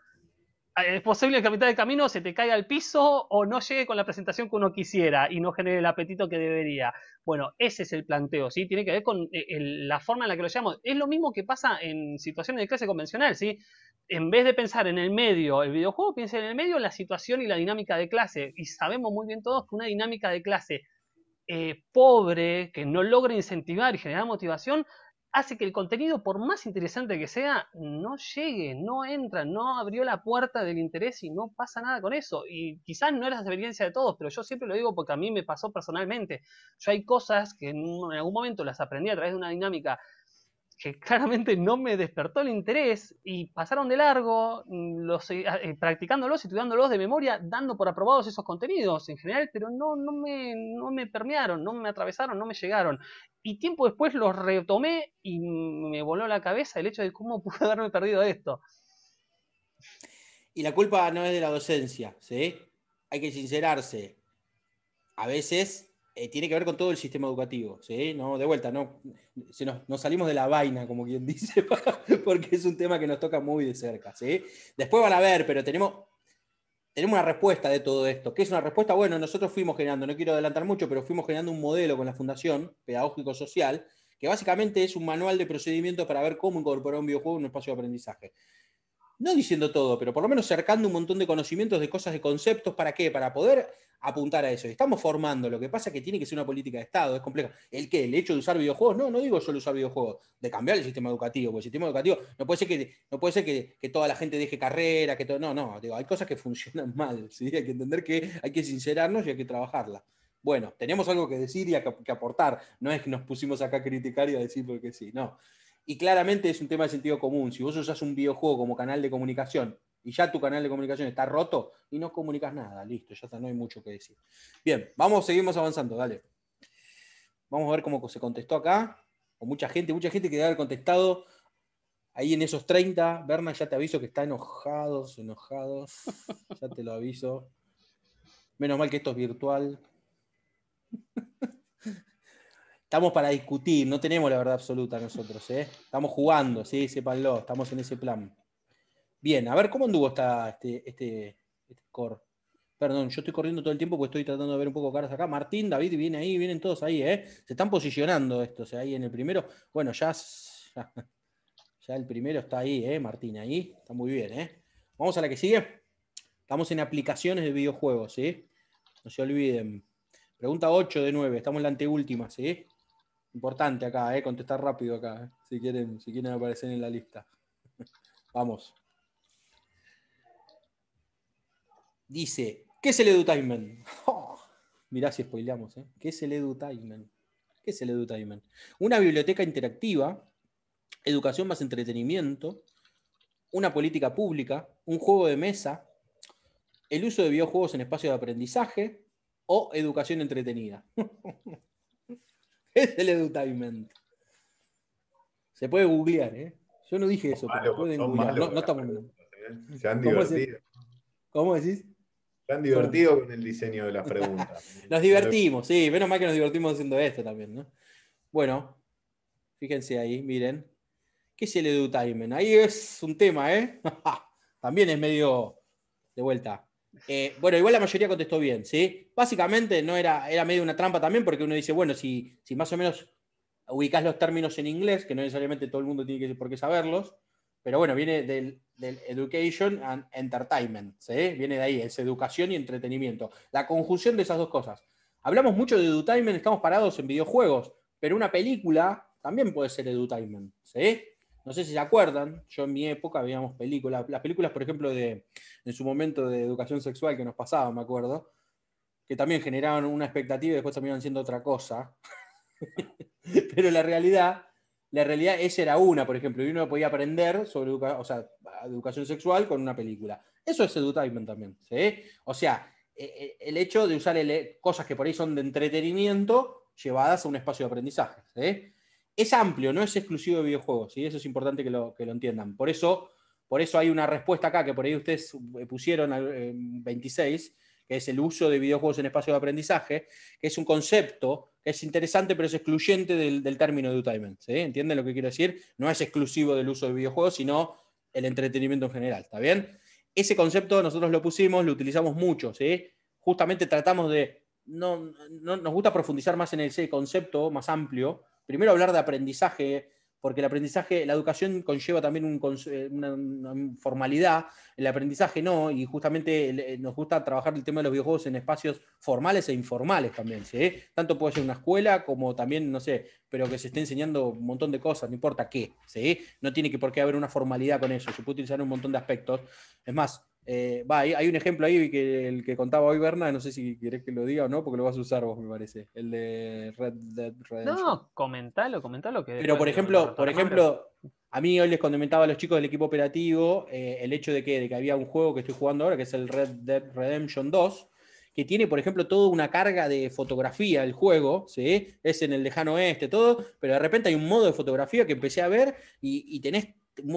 Eh, es posible que a mitad del camino se te caiga al piso o no llegue con la presentación que uno quisiera y no genere el apetito que debería. Bueno, ese es el planteo, ¿sí? Tiene que ver con eh, la forma en la que lo llamamos. Es lo mismo que pasa en situaciones de clase convencional, ¿sí? En vez de pensar en el medio, el videojuego, piensa en el medio, la situación y la dinámica de clase. Y sabemos muy bien todos que una dinámica de clase eh, pobre, que no logra incentivar y generar motivación, hace que el contenido, por más interesante que sea, no llegue, no entra, no abrió la puerta del interés y no pasa nada con eso. Y quizás no es la experiencia de todos, pero yo siempre lo digo porque a mí me pasó personalmente. Yo hay cosas que en algún momento las aprendí a través de una dinámica que claramente no me despertó el interés y pasaron de largo mm, los, eh, eh, y practicándolos, estudiándolos de memoria, dando por aprobados esos contenidos en general, pero no, no, me, no me permearon, no me atravesaron, no me llegaron. Y tiempo después los retomé y me voló la cabeza el hecho de cómo *laughs* pude haberme perdido esto. Y la culpa no es de la docencia, ¿sí? Hay que sincerarse. A veces eh, tiene que ver con todo el sistema educativo, ¿sí? No, de vuelta, no, nos, salimos de la vaina, como quien *laughs* dice, porque es un tema que nos toca muy de cerca, ¿sí? Después van a ver, pero tenemos, tenemos una respuesta de todo esto. ¿Qué es una respuesta? Bueno, nosotros fuimos generando, no quiero adelantar mucho, pero fuimos generando un modelo con la Fundación Pedagógico-Social, que básicamente es un manual de procedimiento para ver cómo incorporar un videojuego en un espacio de aprendizaje no diciendo todo, pero por lo menos cercando un montón de conocimientos, de cosas, de conceptos, ¿para qué? Para poder apuntar a eso. Estamos formando, lo que pasa es que tiene que ser una política de Estado, es compleja. ¿El qué? ¿El hecho de usar videojuegos? No, no digo solo usar videojuegos, de cambiar el sistema educativo, porque el sistema educativo no puede ser que, no puede ser que, toda la gente deje carrera, que todo, no, no, digo, hay cosas que funcionan *laughs* mal, hay que entender que hay que sincerarnos y hay que trabajarla. Bueno, tenemos algo que decir y que aportar, no es que nos pusimos acá a criticar y a decir porque sí, no. Y claramente es un tema de sentido común. Si vos usas un videojuego como canal de comunicación y ya tu canal de comunicación está roto y no comunicas nada, listo, ya no hay mucho que decir. Bien, vamos, seguimos avanzando, dale. Vamos a ver cómo se contestó acá. O mucha gente, mucha gente que debe haber contestado ahí en esos 30. Berna, ya te aviso que está enojados, enojados. *laughs* Ya te lo aviso. Menos mal que esto es virtual estamos para discutir, no tenemos la verdad absoluta nosotros, ¿eh? estamos jugando, ¿sí? sépanlo, estamos en ese plan. Bien, a ver cómo anduvo este, este, este core. Perdón, yo estoy corriendo todo el tiempo porque estoy tratando de ver un poco caras acá. Martín, David, vienen ahí, vienen todos ahí, ¿eh? Se están posicionando estos ¿eh? ahí en el primero. Bueno, ya, ya, el primero está ahí, ¿eh? Martín, ahí. Está muy bien, ¿eh? Vamos a la que sigue. Estamos en aplicaciones de videojuegos, ¿sí? No se olviden. Pregunta 8 de 9, estamos en la anteúltima, ¿sí? Importante acá, ¿eh? contestar rápido acá, eh, si, quieren, si quieren aparecer en la lista. *laughs* Vamos. Dice, ¿qué es el edutainment? *laughs* Oh, mirá si spoileamos, ¿eh? ¿Qué es el edutainment? ¿Qué es el edutainment? Una biblioteca interactiva, educación más entretenimiento, una política pública, un juego de mesa, el uso de videojuegos en espacios de aprendizaje o educación entretenida. *laughs* Es *laughs* el edutainment. Se puede googlear, ¿eh? Yo no dije eso, pero pueden googlear. No, estamos. ¿eh? Se han divertido. ¿Cómo decís? Se han divertido con el diseño de las *laughs* preguntas. nos divertimos, sí. Menos mal que nos divertimos haciendo esto también, ¿no? Bueno, fíjense ahí, miren. ¿Qué es el edutainment? Ahí es un tema, ¿eh? *laughs* también es medio de vuelta eh, bueno, igual la mayoría contestó bien, ¿sí? Básicamente no era, era medio una trampa también, porque uno dice, bueno, si, si más o menos ubicás los términos en inglés, que no necesariamente todo el mundo tiene que, por qué saberlos, pero bueno, viene del, del, education and entertainment, ¿sí? Viene de ahí, es educación y entretenimiento. La conjunción de esas dos cosas. Hablamos mucho de edutainment, estamos parados en videojuegos, pero una película también puede ser edutainment, ¿sí? No sé si se acuerdan, yo en mi época veíamos películas, las películas, por ejemplo, de, en su momento de educación sexual que nos pasaban, me acuerdo, que también generaban una expectativa y después iban siendo otra cosa. *laughs* Pero la realidad, la realidad esa era una, por ejemplo, y uno podía aprender sobre educación sexual con una película. Eso es edutainment también, ¿sí? O sea, e, e, el hecho de usar cosas que por ahí son de entretenimiento llevadas a un espacio de aprendizaje, ¿sí? es amplio, no es exclusivo de videojuegos, y eso es importante que lo, que lo entiendan. Por eso, por eso hay una respuesta acá que por ahí ustedes eh, pusieron 26, eh, que es el uso de videojuegos en espacios de aprendizaje, que es un concepto que es interesante, pero es excluyente del, término de entertainment ¿sí? ¿Entienden lo que quiero decir? No es exclusivo del uso de videojuegos, sino el entretenimiento en general. ¿Está bien? Ese concepto nosotros lo pusimos, lo utilizamos mucho. ¿sí? Justamente tratamos de. No, nos gusta profundizar más en ese concepto más amplio primero hablar de aprendizaje, porque el aprendizaje, la educación conlleva también eh, una, formalidad, el aprendizaje no, y justamente eh, nos gusta trabajar el tema de los videojuegos en espacios formales e informales también, ¿sí? Tanto puede ser una escuela como también, no sé, pero que se esté enseñando un montón de cosas, no importa qué, ¿sí? No tiene que por qué haber una formalidad con eso, se puede utilizar un montón de aspectos. Es más, eh, hay, un ejemplo ahí que el que contaba hoy Berna, no sé si querés que lo diga o no, porque lo vas a usar vos, me parece. El de Red Dead Redemption. No, comentalo, comentalo. Que Pero por ejemplo, por ejemplo, a mí hoy les comentaba a los chicos del equipo operativo eh, el hecho de que, había un juego que estoy jugando ahora, que es el Red Dead Redemption 2, que tiene, por ejemplo, toda una carga de fotografía el juego, ¿sí? es en el lejano oeste, todo, pero de repente hay un modo de fotografía que empecé a ver y, tenés,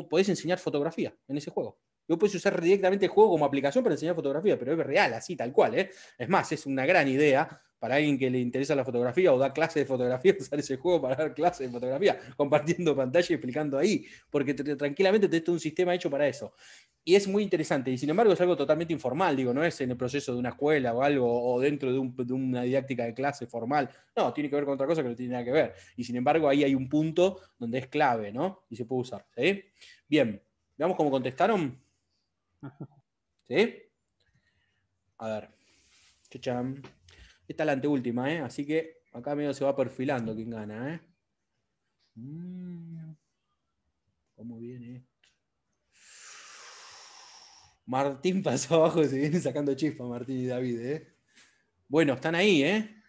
podés enseñar fotografía en ese juego yo puedes usar directamente el juego como aplicación para enseñar fotografía, pero es real, así, tal cual. ¿eh? Es más, es una gran idea para alguien que le interesa la fotografía o da clases de fotografía, *laughs* usar ese juego para dar clases de fotografía, compartiendo pantalla y explicando ahí, porque te, tranquilamente tenés un sistema hecho para eso. Y es muy interesante, y sin embargo es algo totalmente informal, digo, no es en el proceso de una escuela o algo, o dentro de, de una didáctica de clase formal, no, tiene que ver con otra cosa que no tiene nada que ver. Y sin embargo ahí hay un punto donde es clave, ¿no? Y se puede usar, Bien, veamos cómo contestaron. ¿Sí? A ver. Esta es la anteúltima, ¿eh? Así que acá medio se va perfilando quién gana, ¿eh? Mm. ¿Cómo viene esto? Martín pasó abajo y se viene sacando chispa, Martín y David, ¿eh? Bueno, están ahí, ¿eh?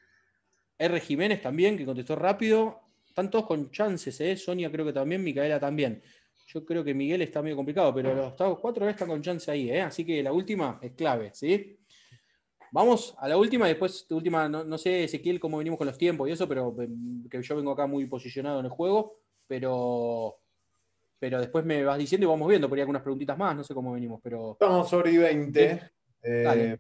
R. Jiménez también, que contestó rápido. Están todos con chances, ¿eh? Sonia creo que también, Micaela también. Yo creo que Miguel está medio complicado, pero los cuatro están con chance ahí, ¿eh? así que la última es clave, ¿sí? Vamos a la última, después última, no, sé Ezequiel cómo venimos con los tiempos y eso, pero em, que yo vengo acá muy posicionado en el juego, pero, pero después me vas diciendo y vamos viendo, por ahí algunas preguntitas más, no sé cómo venimos, pero... Estamos sobre 20. Eh,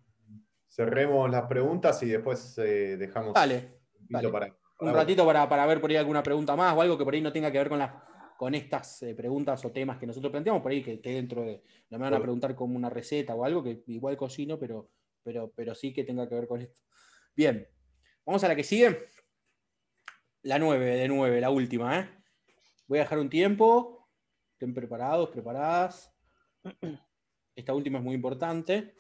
cerremos las preguntas y después eh, dejamos un, ratito para, para ver por ahí alguna pregunta más o algo que por ahí no tenga que ver con las con estas eh, preguntas o temas que nosotros planteamos, por ahí que, que dentro de, no me van a preguntar como una receta o algo, que igual cocino, pero, pero, pero sí que tenga que ver con esto. Bien, vamos a la que sigue. La 9 de 9, la última. ¿eh? Voy a dejar un tiempo. Estén preparados, preparadas. Esta última es muy importante.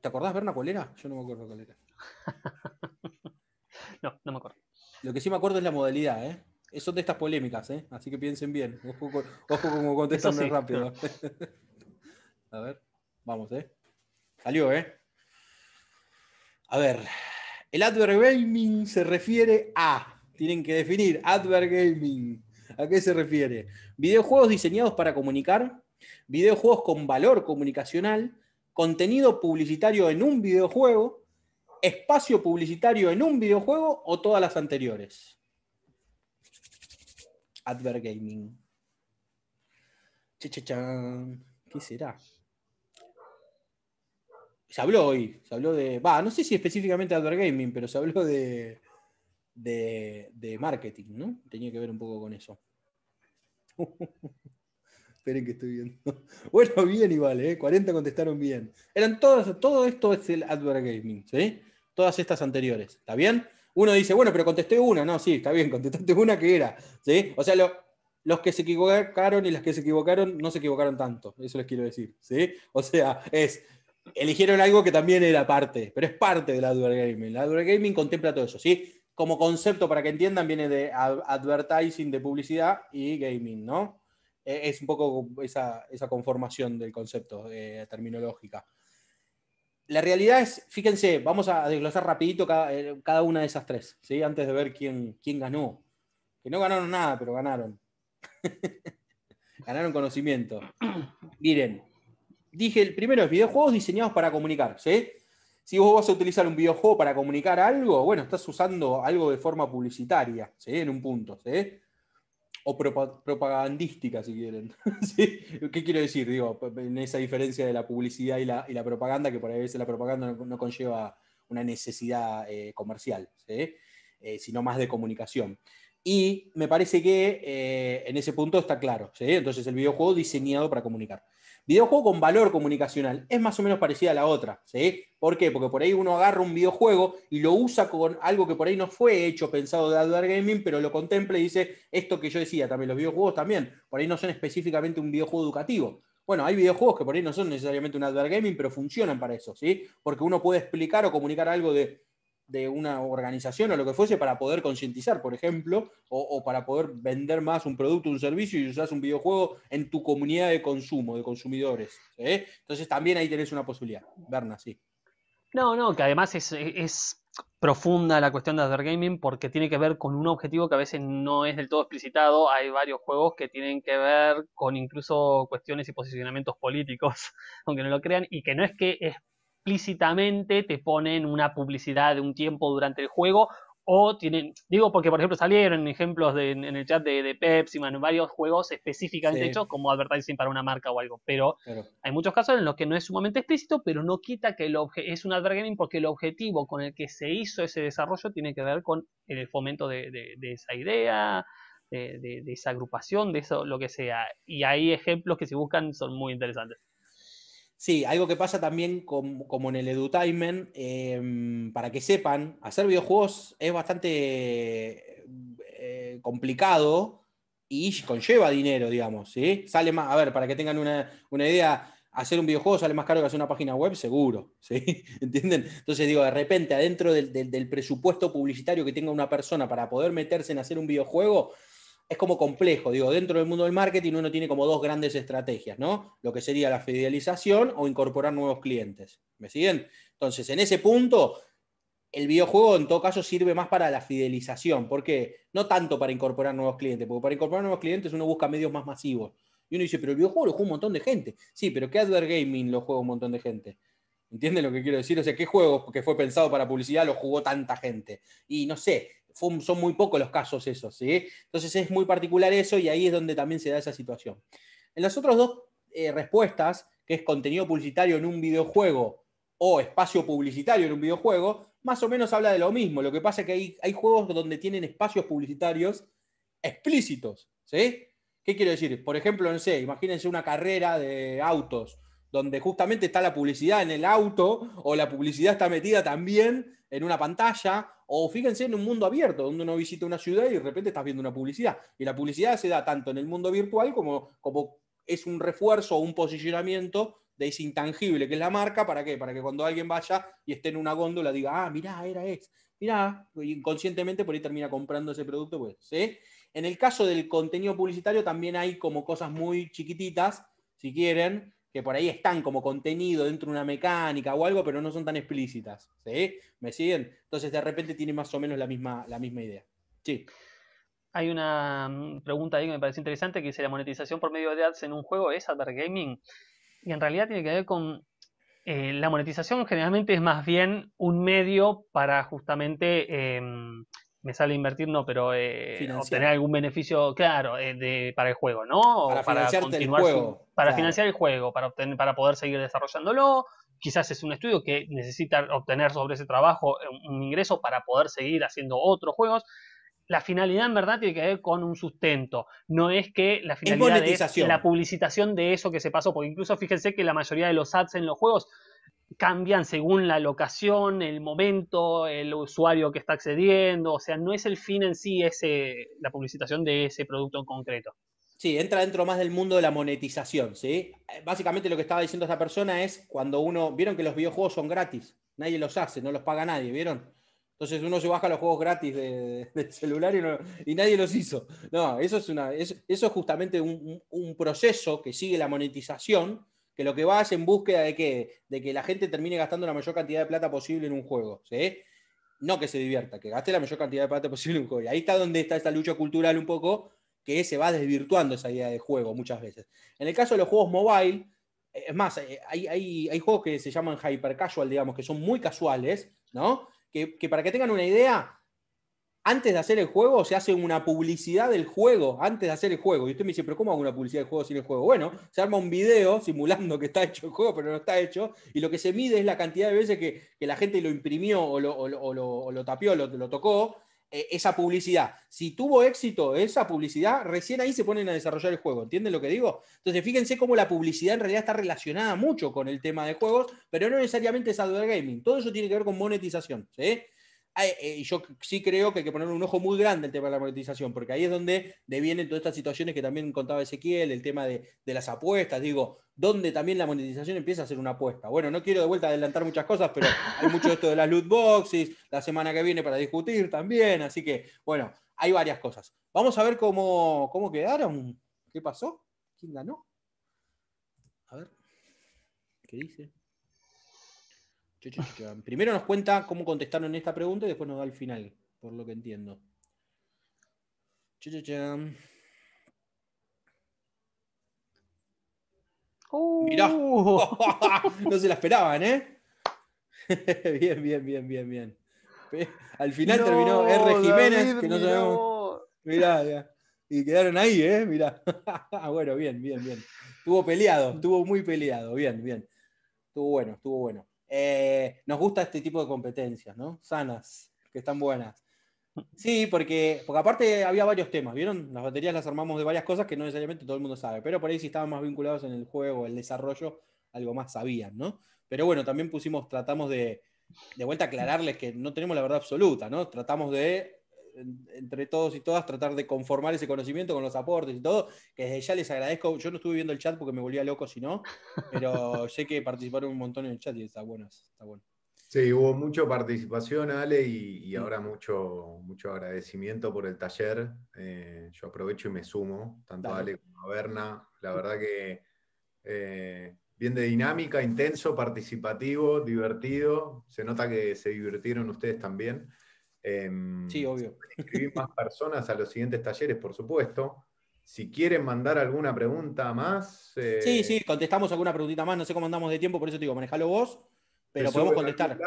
¿Te acordás, Berna, cuál era? Yo no me acuerdo cuál era. *laughs* no, no me acuerdo. Lo que sí me acuerdo es la modalidad, ¿eh? Eh, son de estas polémicas, ¿eh? así que piensen bien. Ojo, como contestan muy rápido. *laughs* a ver, vamos, ¿eh? Salió, ¿eh? A ver, el Gaming se refiere a, tienen que definir, Gaming. ¿A qué se refiere? Videojuegos diseñados para comunicar, videojuegos con valor comunicacional, contenido publicitario en un videojuego, espacio publicitario en un videojuego o todas las anteriores. Adver Gaming. ¿Qué será? Se habló hoy, se habló de. Va, no sé si específicamente Adver Gaming, pero se habló de, de, marketing, ¿no? Tenía que ver un poco con eso. *laughs* Esperen que estoy viendo. *laughs* Bueno, bien igual, ¿eh? 40 contestaron bien. Eran todas, todo esto es el Adver Gaming, ¿sí? Todas estas anteriores, ¿está bien? uno dice, bueno, pero contesté una, no, sí, está bien, *laughs* contestaste una que era. ¿sí? O sea, los que se equivocaron y las que se equivocaron no se equivocaron tanto, eso les quiero decir. ¿sí? O sea, es, eligieron algo que también era parte, pero es parte del AdWord gaming. El AdWord gaming contempla todo eso. ¿sí? Como concepto, para que entiendan, viene de advertising, de publicidad y gaming, ¿no? E, es un poco esa, esa conformación del concepto eh, terminológica la realidad es, fíjense, vamos a desglosar rapidito eh, cada, una de esas tres, ¿sí? antes de ver quién, ganó. Que no ganaron nada, pero ganaron. *laughs* ganaron conocimiento. Miren, dije, el primero es videojuegos diseñados para comunicar. ¿sí? Si vos vas a utilizar un videojuego para comunicar algo, bueno, estás usando algo de forma publicitaria, en un punto. ¿sí? o propagandística, si quieren. *laughs* ¿Qué quiero decir? Digo, en esa diferencia de la publicidad y la, propaganda, que por ahí a veces la propaganda no, conlleva una necesidad eh, comercial, eh, sino más de comunicación. Y me parece que eh, en ese punto está claro. Entonces, el videojuego diseñado para comunicar. Videojuego con valor comunicacional es más o menos parecida a la otra, ¿sí? ¿Por qué? Porque por ahí uno agarra un videojuego y lo usa con algo que por ahí no fue hecho pensado de AdWords Gaming, pero lo contempla y dice esto que yo decía también, los videojuegos también, por ahí no son específicamente un videojuego educativo. Bueno, hay videojuegos que por ahí no son necesariamente un AdWords Gaming, pero funcionan para eso, ¿sí? Porque uno puede explicar o comunicar algo de de una organización o lo que fuese para poder concientizar, por ejemplo, o, para poder vender más un producto, un servicio y usas un videojuego en tu comunidad de consumo, de consumidores. ¿eh? Entonces también ahí tenés una posibilidad. Berna, sí. No, no, que además es, profunda la cuestión de Gaming porque tiene que ver con un objetivo que a veces no es del todo explicitado. Hay varios juegos que tienen que ver con incluso cuestiones y posicionamientos políticos, *laughs* aunque no lo crean, y que no es que es explícitamente te ponen una publicidad de un tiempo durante el juego o tienen, digo porque por ejemplo salieron ejemplos en, el chat de, Pepsi, en varios juegos específicamente hechos como advertising para una marca o algo, pero, hay muchos casos en los que no es sumamente explícito, pero no quita que el es un advertising porque el objetivo con el que se hizo ese desarrollo tiene que ver con el fomento de esa idea, de, esa agrupación, de eso, lo que sea. Y hay ejemplos que si buscan son muy interesantes. Sí, algo que pasa también como, en el edutainment, em, para que sepan, hacer videojuegos es bastante eh, complicado y conlleva dinero, digamos, ¿sí? Sale más, a ver, para que tengan una, idea, hacer un videojuego sale más caro que hacer una página web, seguro, *laughs* ¿sí? ¿Entienden? Entonces digo, de repente, adentro del presupuesto publicitario que tenga una persona para poder meterse en hacer un videojuego, es como complejo. Digo, dentro del mundo del marketing uno tiene como dos grandes estrategias, ¿no? Lo que sería la fidelización o incorporar nuevos clientes. ¿Me siguen? Entonces, en ese punto, el videojuego en todo caso sirve más para la fidelización. ¿Por qué? No tanto para incorporar nuevos clientes, porque para incorporar nuevos clientes uno busca medios más masivos. Y uno dice, pero el videojuego lo juega un montón de gente. Sí, pero ¿qué Adver Gaming lo juega un montón de gente? ¿Entienden lo que quiero decir? O sea, ¿qué juego que fue pensado para publicidad lo jugó tanta gente? Y no sé, son muy pocos los casos esos, ¿sí? Entonces es muy particular eso y ahí es donde también se da esa situación. En las otras dos eh, respuestas, que es contenido publicitario en un videojuego o espacio publicitario en un videojuego, más o menos habla de lo mismo. Lo que pasa es que hay, juegos donde tienen espacios publicitarios explícitos, ¿sí? ¿Qué quiero decir? Por ejemplo, en sé, imagínense una carrera de autos donde justamente está la publicidad en el auto o la publicidad está metida también en una pantalla, o fíjense en un mundo abierto, donde uno visita una ciudad y de repente estás viendo una publicidad. Y la publicidad se da tanto en el mundo virtual como, como es un refuerzo o un posicionamiento de ese intangible que es la marca, ¿para qué? Para que cuando alguien vaya y esté en una góndola diga, ah, mira era ex, mira inconscientemente por ahí termina comprando ese producto, pues, En el caso del contenido publicitario también hay como cosas muy chiquititas, si quieren, que por ahí están como contenido dentro de una mecánica o algo, pero no son tan explícitas. ¿sí? ¿Me siguen? Entonces de repente tiene más o menos la misma, la misma idea. Sí. Hay una mm, pregunta ahí que me parece interesante, que dice, ¿la monetización por medio de ads en un juego es gaming Y en realidad tiene que ver con... Eh, la monetización generalmente es más bien un medio para justamente em, me sale invertir, no, pero eh, obtener algún beneficio, claro, eh, de, para el juego, ¿no? para, continuar el juego, para financiar el juego, para, obtener, para poder seguir desarrollándolo. Quizás es un estudio que necesita obtener sobre ese trabajo eh, un ingreso para poder seguir haciendo otros juegos. La finalidad en verdad tiene que ver con un sustento. No es que la finalidad es la publicitación de eso que se pasó, porque incluso fíjense que la mayoría de los ads en los juegos cambian según la locación, el momento, el usuario que está accediendo, o sea, no es el fin en sí ese, la publicitación de ese producto en concreto. Sí, entra dentro más del mundo de la monetización, ¿sí? Eh, básicamente lo que estaba diciendo esta persona es cuando uno, vieron que los videojuegos son gratis, nadie los hace, no los paga nadie, ¿vieron? Entonces uno se baja los juegos gratis del de celular y, nadie los hizo. No, eso es, una, eso, es justamente un proceso que sigue la monetización, que lo que va es en búsqueda de qué? De que la gente termine gastando la mayor cantidad de plata posible en un juego, No que se divierta, que gaste la mayor cantidad de plata posible en un juego. Y ahí está donde está esta lucha cultural un poco, que se va desvirtuando esa idea de juego muchas veces. En el caso de los juegos mobile, eh, es más, eh, hay, juegos que se llaman hyper casual, digamos, que son muy casuales, ¿no? que para que tengan una idea, antes de hacer el juego se hace una publicidad del juego, antes de hacer el juego. Y usted me dice, pero ¿cómo hago una publicidad del juego sin el juego? Bueno, se arma un video simulando que está hecho el juego, pero no está hecho. Y lo que se mide es la cantidad de veces que, la gente lo imprimió o lo, lo, lo, tapió, lo, tocó, e, esa publicidad. Si tuvo éxito esa publicidad, recién ahí se ponen a desarrollar el juego. ¿Entienden lo que digo? Entonces, fíjense cómo la publicidad en realidad está relacionada mucho con el tema de juegos, pero no necesariamente es gaming. Todo eso tiene que ver con monetización. ¿sí? Ah, eh, y yo sí creo que hay que poner un ojo muy grande el tema de la monetización, porque ahí es donde devienen todas estas situaciones que también contaba Ezequiel, el tema de, las apuestas, digo, donde también la monetización empieza a ser una apuesta. Bueno, no quiero de vuelta adelantar muchas cosas, pero hay mucho de esto de las loot boxes, la semana que viene para discutir también, así que, bueno, hay varias cosas. Vamos a ver cómo, cómo quedaron, qué pasó, quién ganó. A ver, ¿qué dice? Primero nos cuenta cómo contestaron esta pregunta y después nos da el final, por lo que entiendo. Mirá. Uh. *laughs* no se la esperaban, ¿eh? *laughs* bien, bien, bien, bien, bien. Al final terminó R. Jiménez, que no sabemos. Mirá, Y quedaron ahí, ¿eh? Mirá. *laughs* bueno, bien, bien, bien. Estuvo peleado, estuvo muy peleado. Bien, bien. Estuvo bueno, estuvo bueno. Eh, nos gusta este tipo de competencias, ¿no? Sanas, que están buenas. Sí, porque, porque aparte había varios temas, ¿vieron? Las baterías las armamos de varias cosas que no necesariamente todo el mundo sabe, pero por ahí si estaban más vinculados en el juego, el desarrollo, algo más sabían, ¿no? Pero bueno, también pusimos, tratamos de, de vuelta aclararles que no tenemos la verdad absoluta, ¿no? Tratamos de entre todos y todas tratar de conformar ese conocimiento con los aportes y todo, que desde ya les agradezco. Yo no estuve viendo el chat porque me volvía loco si no, pero *laughs* sé que participaron un montón en el chat y está bueno, Sí, hubo mucha participación, Ale, y, ahora mucho, mucho agradecimiento por el taller. Eh, yo aprovecho y me sumo, tanto a Ale como a Berna. La verdad que eh, bien de dinámica, intenso, participativo, divertido. Se nota que se divirtieron ustedes también. Em, sí, obvio. Escribir más personas a los siguientes talleres, por supuesto. Si quieren mandar alguna pregunta más. Eh, sí, sí, contestamos alguna preguntita más. No sé cómo andamos de tiempo, por eso te digo, manejalo vos, pero podemos contestar.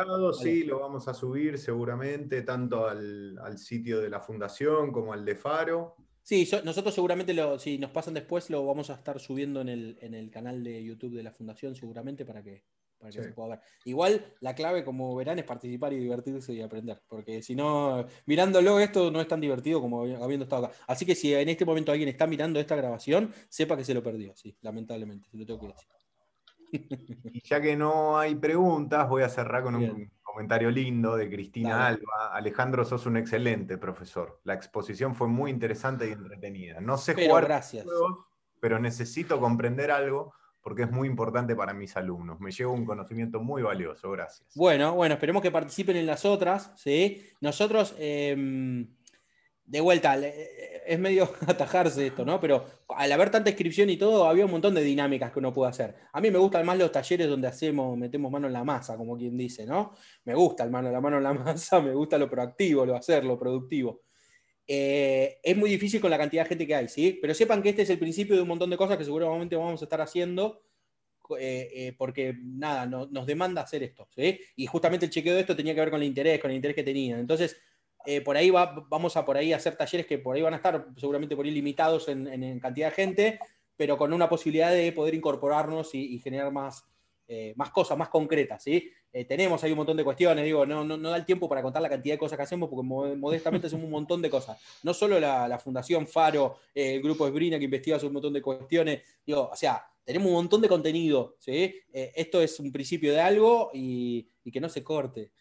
Sí, lo vamos a subir seguramente, tanto al, sitio de la fundación como al de Faro. Sí, nosotros seguramente, si nos pasan después, lo vamos a estar subiendo el, en el canal de YouTube de la fundación, seguramente, para que, para que Igual la clave, como verán, es participar y divertirse y aprender, porque si no, mirándolo esto no es tan divertido como habiendo estado acá. Así que si en este momento alguien está mirando esta grabación, sepa que se lo perdió, sí, lamentablemente, se lo tengo que decir. Y ya que no hay preguntas, voy a cerrar con un comentario lindo de Cristina Alba. Alejandro, sos un excelente profesor. La exposición fue muy interesante y entretenida. No sé jugar, gracias. pero necesito comprender algo porque es muy importante para mis alumnos. Me llevo un conocimiento muy valioso, gracias. Bueno, bueno, esperemos que participen en las otras, ¿sí? Nosotros, em, de vuelta, eh, es medio *laughs* atajarse esto, ¿no? Pero al haber tanta inscripción y todo, había un montón de dinámicas que uno puede hacer. A mí me gustan más los talleres donde hacemos, metemos mano en la masa, como quien dice, ¿no? Me gusta el mano, la mano en la *laughs* masa, me gusta lo proactivo, lo hacer, lo productivo. Eh, es muy difícil con la cantidad de gente que hay, ¿sí? Pero sepan que este es el principio de un montón de cosas que seguramente vamos a estar haciendo. Eh, eh, porque nada, nos demanda hacer esto. ¿sí? Y justamente el chequeo de esto tenía que ver con el interés, con el interés que tenían. Entonces, por ahí vamos a por ahí hacer talleres que por ahí van a estar seguramente por ahí limitados en, cantidad de gente, pero con una posibilidad de poder incorporarnos y, generar más, más cosas, más concretas. ¿sí? Eh, tenemos ahí un montón de cuestiones, digo, no, no, da el tiempo para contar la cantidad de cosas que hacemos, porque modestamente hacemos un montón de cosas. No solo la, Fundación Faro, eh, el grupo Esbrina que investiga un montón de cuestiones, digo, o sea, tenemos un montón de contenido, ¿sí? Eh, esto es un principio de algo y, que no se corte.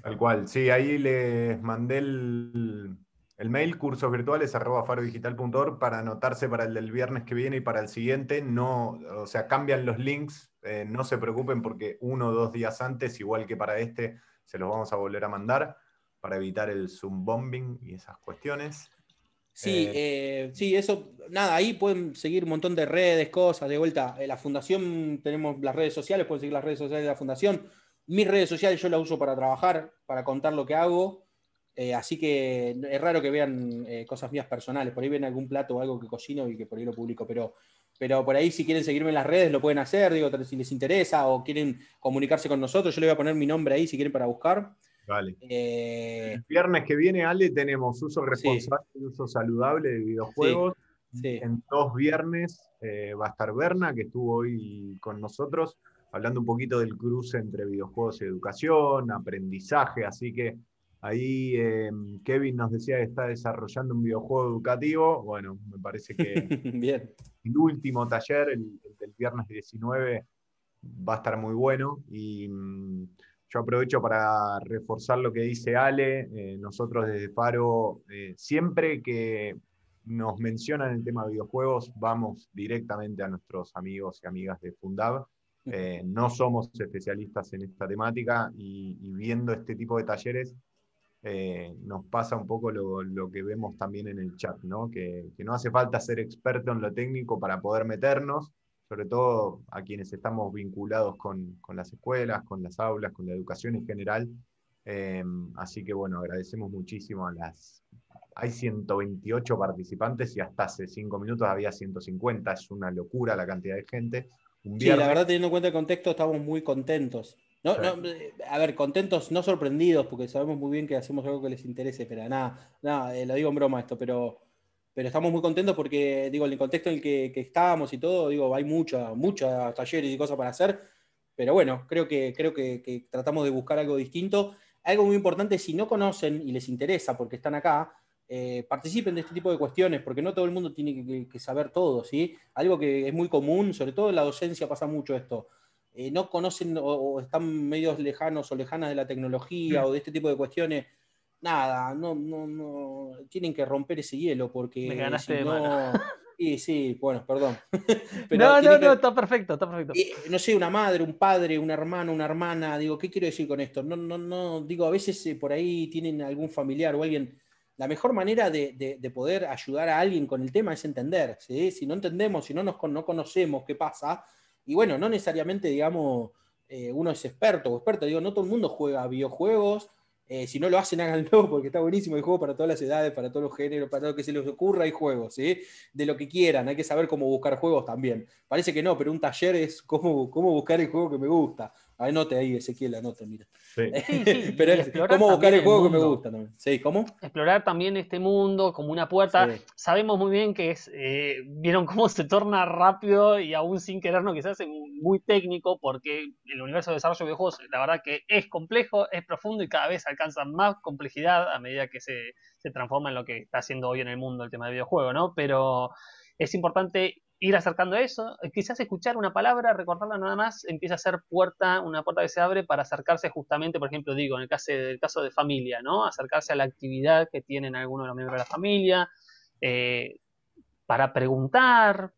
Tal cual, sí, ahí les mandé el, el mail cursosvirtuales.farodigital.org para anotarse para el del viernes que viene y para el siguiente. No, o sea, cambian los links eh, no se preocupen porque uno o dos días antes, igual que para este, se los vamos a volver a mandar para evitar el Zoom bombing y esas cuestiones. Sí, eh, eh, sí, eso, nada, ahí pueden seguir un montón de redes, cosas, de vuelta, la fundación, tenemos las redes sociales, pueden seguir las redes sociales de la fundación, mis redes sociales yo las uso para trabajar, para contar lo que hago, así que es raro que vean cosas mías personales, por ahí ven algún plato o algo que cocino y que por ahí lo publico, pero pero por ahí si quieren seguirme en las redes lo pueden hacer, digo, si les interesa o quieren comunicarse con nosotros, yo le voy a poner mi nombre ahí si quieren para buscar. Vale. Eh, el viernes que viene, Ale, tenemos uso responsable y uso saludable de videojuegos. En dos viernes eh, va a estar Berna, que estuvo hoy con nosotros, hablando un poquito del cruce entre videojuegos y educación, aprendizaje, así que Ahí eh, Kevin nos decía que está desarrollando un videojuego educativo. Bueno, me parece que *laughs* el último taller, el, del viernes 19, va a estar muy bueno. Y mm, yo aprovecho para reforzar lo que dice Ale. Eh, nosotros desde Faro, eh, siempre que nos mencionan el tema de videojuegos, vamos directamente a nuestros amigos y amigas de Fundab. no somos especialistas en esta temática y, y, viendo este tipo de talleres eh, nos pasa un poco lo, que vemos también en el chat, ¿no? Que, no hace falta ser experto en lo técnico para poder meternos, sobre todo a quienes estamos vinculados con, las escuelas, con las aulas, con la educación en general. Eh, así que bueno, agradecemos muchísimo a las... Hay 128 participantes y hasta hace 5 minutos había 150, es una locura la cantidad de gente. Sí, la verdad teniendo en cuenta el contexto estamos muy contentos. No, a ver, contentos, no sorprendidos, porque sabemos muy bien que hacemos algo que les interese, pero nada, nada, eh, lo digo en broma esto, pero, pero estamos muy contentos porque, digo, en el contexto en el que, que estábamos y todo, digo, hay muchos mucha talleres y cosas para hacer, pero bueno, creo que, creo que, tratamos de buscar algo distinto. Algo muy importante, si no conocen y les interesa porque están acá, eh, participen de este tipo de cuestiones, porque no todo el mundo tiene que, que, saber todo, ¿sí? Algo que es muy común, sobre todo en la docencia pasa mucho esto. Eh, no conocen o, están medios lejanos o lejanas de la tecnología mm. o de este tipo de cuestiones, nada, no, tienen que romper ese hielo porque... Me Sí, *laughs* sí, bueno, perdón. *laughs* no, no, no, está perfecto, está perfecto. no sé, una madre, un padre, un hermano, una hermana, digo, ¿qué quiero decir con esto? No, no, no, digo, a veces eh, por ahí tienen algún familiar o alguien. La mejor manera de, poder ayudar a alguien con el tema es entender, Si no entendemos, si no nos no conocemos qué pasa, y bueno, no necesariamente, digamos, eh, uno es experto o experto, digo, no todo el mundo juega videojuegos. Eh, si no lo hacen, haganlo, *laughs* porque está buenísimo. Hay juegos para todas las edades, para todos los géneros, para todo lo que se les ocurra, hay juegos, ¿sí? De lo que quieran, hay que saber cómo buscar juegos también. Parece que no, pero un taller es cómo, cómo buscar el juego que me gusta. Anote ahí, Ezequiel, anote, mira. Sí. *laughs* Pero cómo buscar el juego que me gusta también. Sí, ¿cómo? Explorar también este mundo como una puerta. Sabemos muy bien que es, eh, vieron cómo se torna rápido y aún sin querernos quizás es muy técnico porque el universo de desarrollo de videojuegos la verdad que es complejo, es profundo y cada vez alcanza más complejidad a medida que se, transforma en lo que está haciendo hoy en el mundo el tema de videojuego, ¿no? Pero es importante ir acercando a eso, eh, quizás escuchar una palabra, recordarla nada más, empieza a ser puerta, una puerta que se abre para acercarse justamente, por ejemplo, digo, en el caso, del caso de familia, ¿no? Acercarse a la actividad que tienen algunos de los miembros de la familia, eh, para preguntar,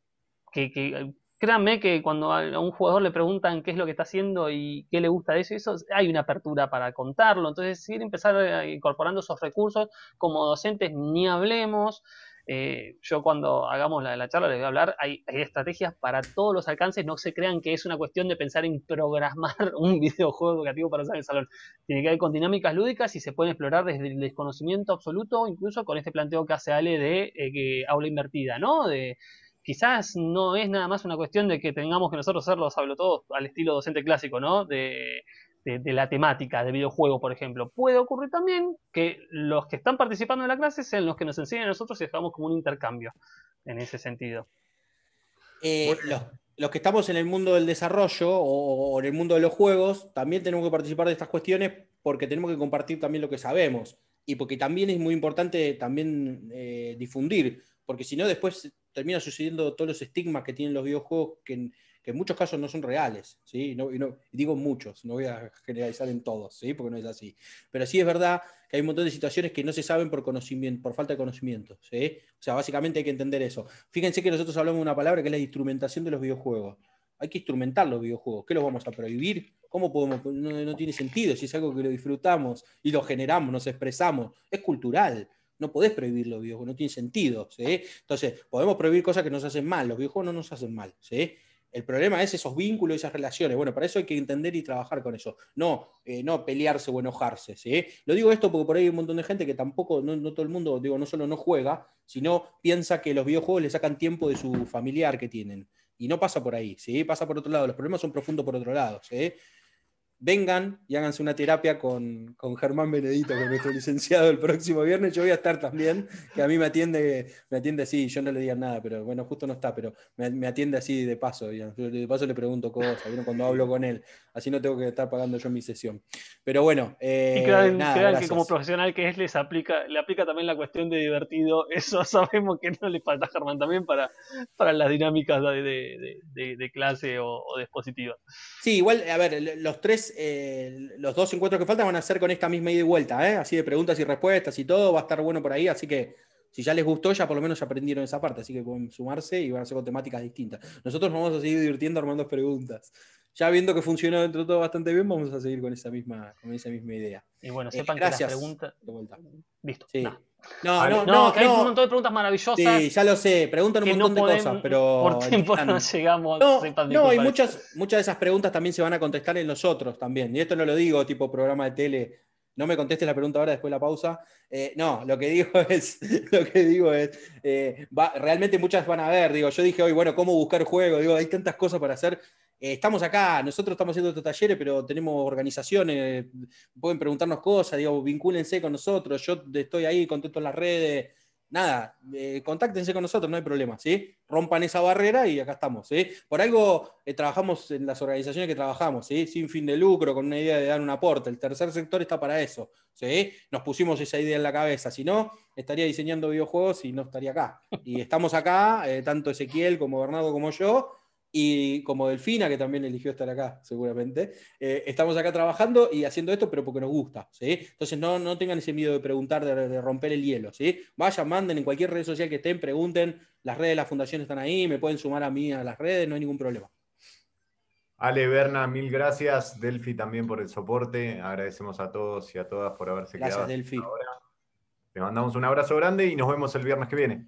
que, que, créanme que cuando a un jugador le preguntan qué es lo que está haciendo y qué le gusta de eso, eso hay una apertura para contarlo. Entonces, ir empezar eh, incorporando esos recursos como docentes, ni hablemos, eh, yo cuando hagamos la, charla les voy a hablar, hay, estrategias para todos los alcances, no se crean que es una cuestión de pensar en programar *laughs* un videojuego educativo para usar el salón. Tiene que ver con dinámicas lúdicas y se pueden explorar desde el desconocimiento absoluto, incluso con este planteo que hace Ale de eh, aula invertida, ¿no? De, quizás no es nada más una cuestión de que tengamos que nosotros ser los hablo todos al estilo docente clásico, ¿no? De de, la temática de videojuego, por ejemplo. Puede ocurrir también que los que están participando en la clase sean los que nos enseñan a nosotros y hagamos como un intercambio en ese sentido. Eh, los, que estamos en el mundo del desarrollo o, en el mundo de los juegos, también tenemos que participar de estas cuestiones porque tenemos que compartir también lo que sabemos y porque también es muy importante también eh, difundir, porque si no después termina sucediendo todos los estigmas que tienen los videojuegos que que en muchos casos no son reales, ¿sí? digo muchos, no voy a generalizar en todos, ¿sí? Porque no es así. Pero sí es verdad que hay un montón de situaciones que no se saben por, conocimiento, por falta de conocimiento, O sea, básicamente hay que entender eso. Fíjense que nosotros hablamos de una palabra que es la instrumentación de los videojuegos. Hay que instrumentar los videojuegos. ¿Qué los vamos a prohibir? ¿Cómo podemos? No, tiene sentido si es algo que lo disfrutamos y lo generamos, nos expresamos. Es cultural. No podés prohibir los videojuegos, no tiene sentido. ¿sí? Entonces, podemos prohibir cosas que nos hacen mal. Los videojuegos no nos hacen mal. ¿sí? El problema es esos vínculos, y esas relaciones. Bueno, para eso hay que entender y trabajar con eso. No, eh, no pelearse o enojarse. ¿sí? Lo digo esto porque por ahí hay un montón de gente que tampoco, no, todo el mundo, digo, no solo no juega, sino piensa que los videojuegos le sacan tiempo de su familiar que tienen. Y no pasa por ahí, ¿sí? pasa por otro lado. Los problemas son profundos por otro lado. ¿sí? vengan y háganse una terapia con, Germán Benedito, con nuestro licenciado el próximo viernes. Yo voy a estar también, que a mí me atiende, me atiende así, yo no le diga nada, pero bueno, justo no está, pero me, atiende así de paso. Yo de paso le pregunto cosas, cuando hablo con él, así no tengo que estar pagando yo mi sesión. Pero bueno, y crean, eh, que como profesional que es, les aplica, le aplica también la cuestión de divertido. Eso *laughs* sabemos que no le falta a Germán también para, para las dinámicas de, clase o, o dispositivas. Sí, igual, a ver, los tres eh, los dos encuentros que faltan van a ser con esta misma ida y vuelta, ¿eh? así de preguntas y respuestas y todo, va a estar bueno por ahí, así que si ya les gustó, ya por lo menos ya aprendieron esa parte, así que pueden sumarse y van a ser con temáticas distintas. Nosotros vamos a seguir divirtiendo armando preguntas. Ya viendo que funcionó dentro de todo bastante bien, vamos a seguir con esa misma, con esa misma idea. Y bueno, eh, sepan que las preguntas... De vuelta. Listo. No, no, no, hay un montón de preguntas maravillosas. Sí, ya lo sé, preguntan un montón de cosas, pero. Por tiempo *laughs* no llegamos. No, no y muchas, muchas de esas preguntas también se van a contestar en nosotros también. Y esto no lo digo tipo programa de tele, no me contestes la pregunta ahora después de la pausa. Eh, no, lo que digo *laughs* es, lo que digo es, eh, realmente muchas van a ver, digo, yo dije hoy, bueno, ¿cómo buscar juego? Digo, hay tantas cosas para hacer eh, estamos acá, nosotros estamos haciendo estos talleres, pero tenemos organizaciones, pueden preguntarnos cosas, digo, vincúlense con nosotros, yo estoy ahí, contento en las redes, nada, eh, contáctense con nosotros, no hay problema, ¿sí? Rompan esa barrera y acá estamos, Por algo eh, trabajamos en las organizaciones que trabajamos, Sin fin de lucro, con una idea de dar un aporte, el tercer sector está para eso, ¿sí? Nos pusimos esa idea en la cabeza, si no, estaría diseñando videojuegos y no estaría acá. Y estamos acá, tanto Ezequiel como Bernardo como yo, y como Delfina, que también eligió estar acá, seguramente, eh, estamos acá trabajando y haciendo esto, pero porque nos gusta, ¿sí? Entonces no, no tengan ese miedo de preguntar, de, romper el hielo, ¿sí? Vayan, manden en cualquier red social que estén, pregunten, las redes de la fundación están ahí, me pueden sumar a mí a las redes, no hay ningún problema. Ale, Berna, mil gracias. Delfi también por el soporte. Agradecemos a todos y a todas por haberse quedado. Gracias, Delfi. Te mandamos un abrazo grande y nos vemos el viernes que viene.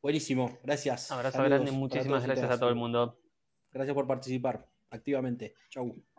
Buenísimo, gracias. Abrazo grande grande, muchísimas gracias a todo el mundo. Gracias por participar activamente. Chau.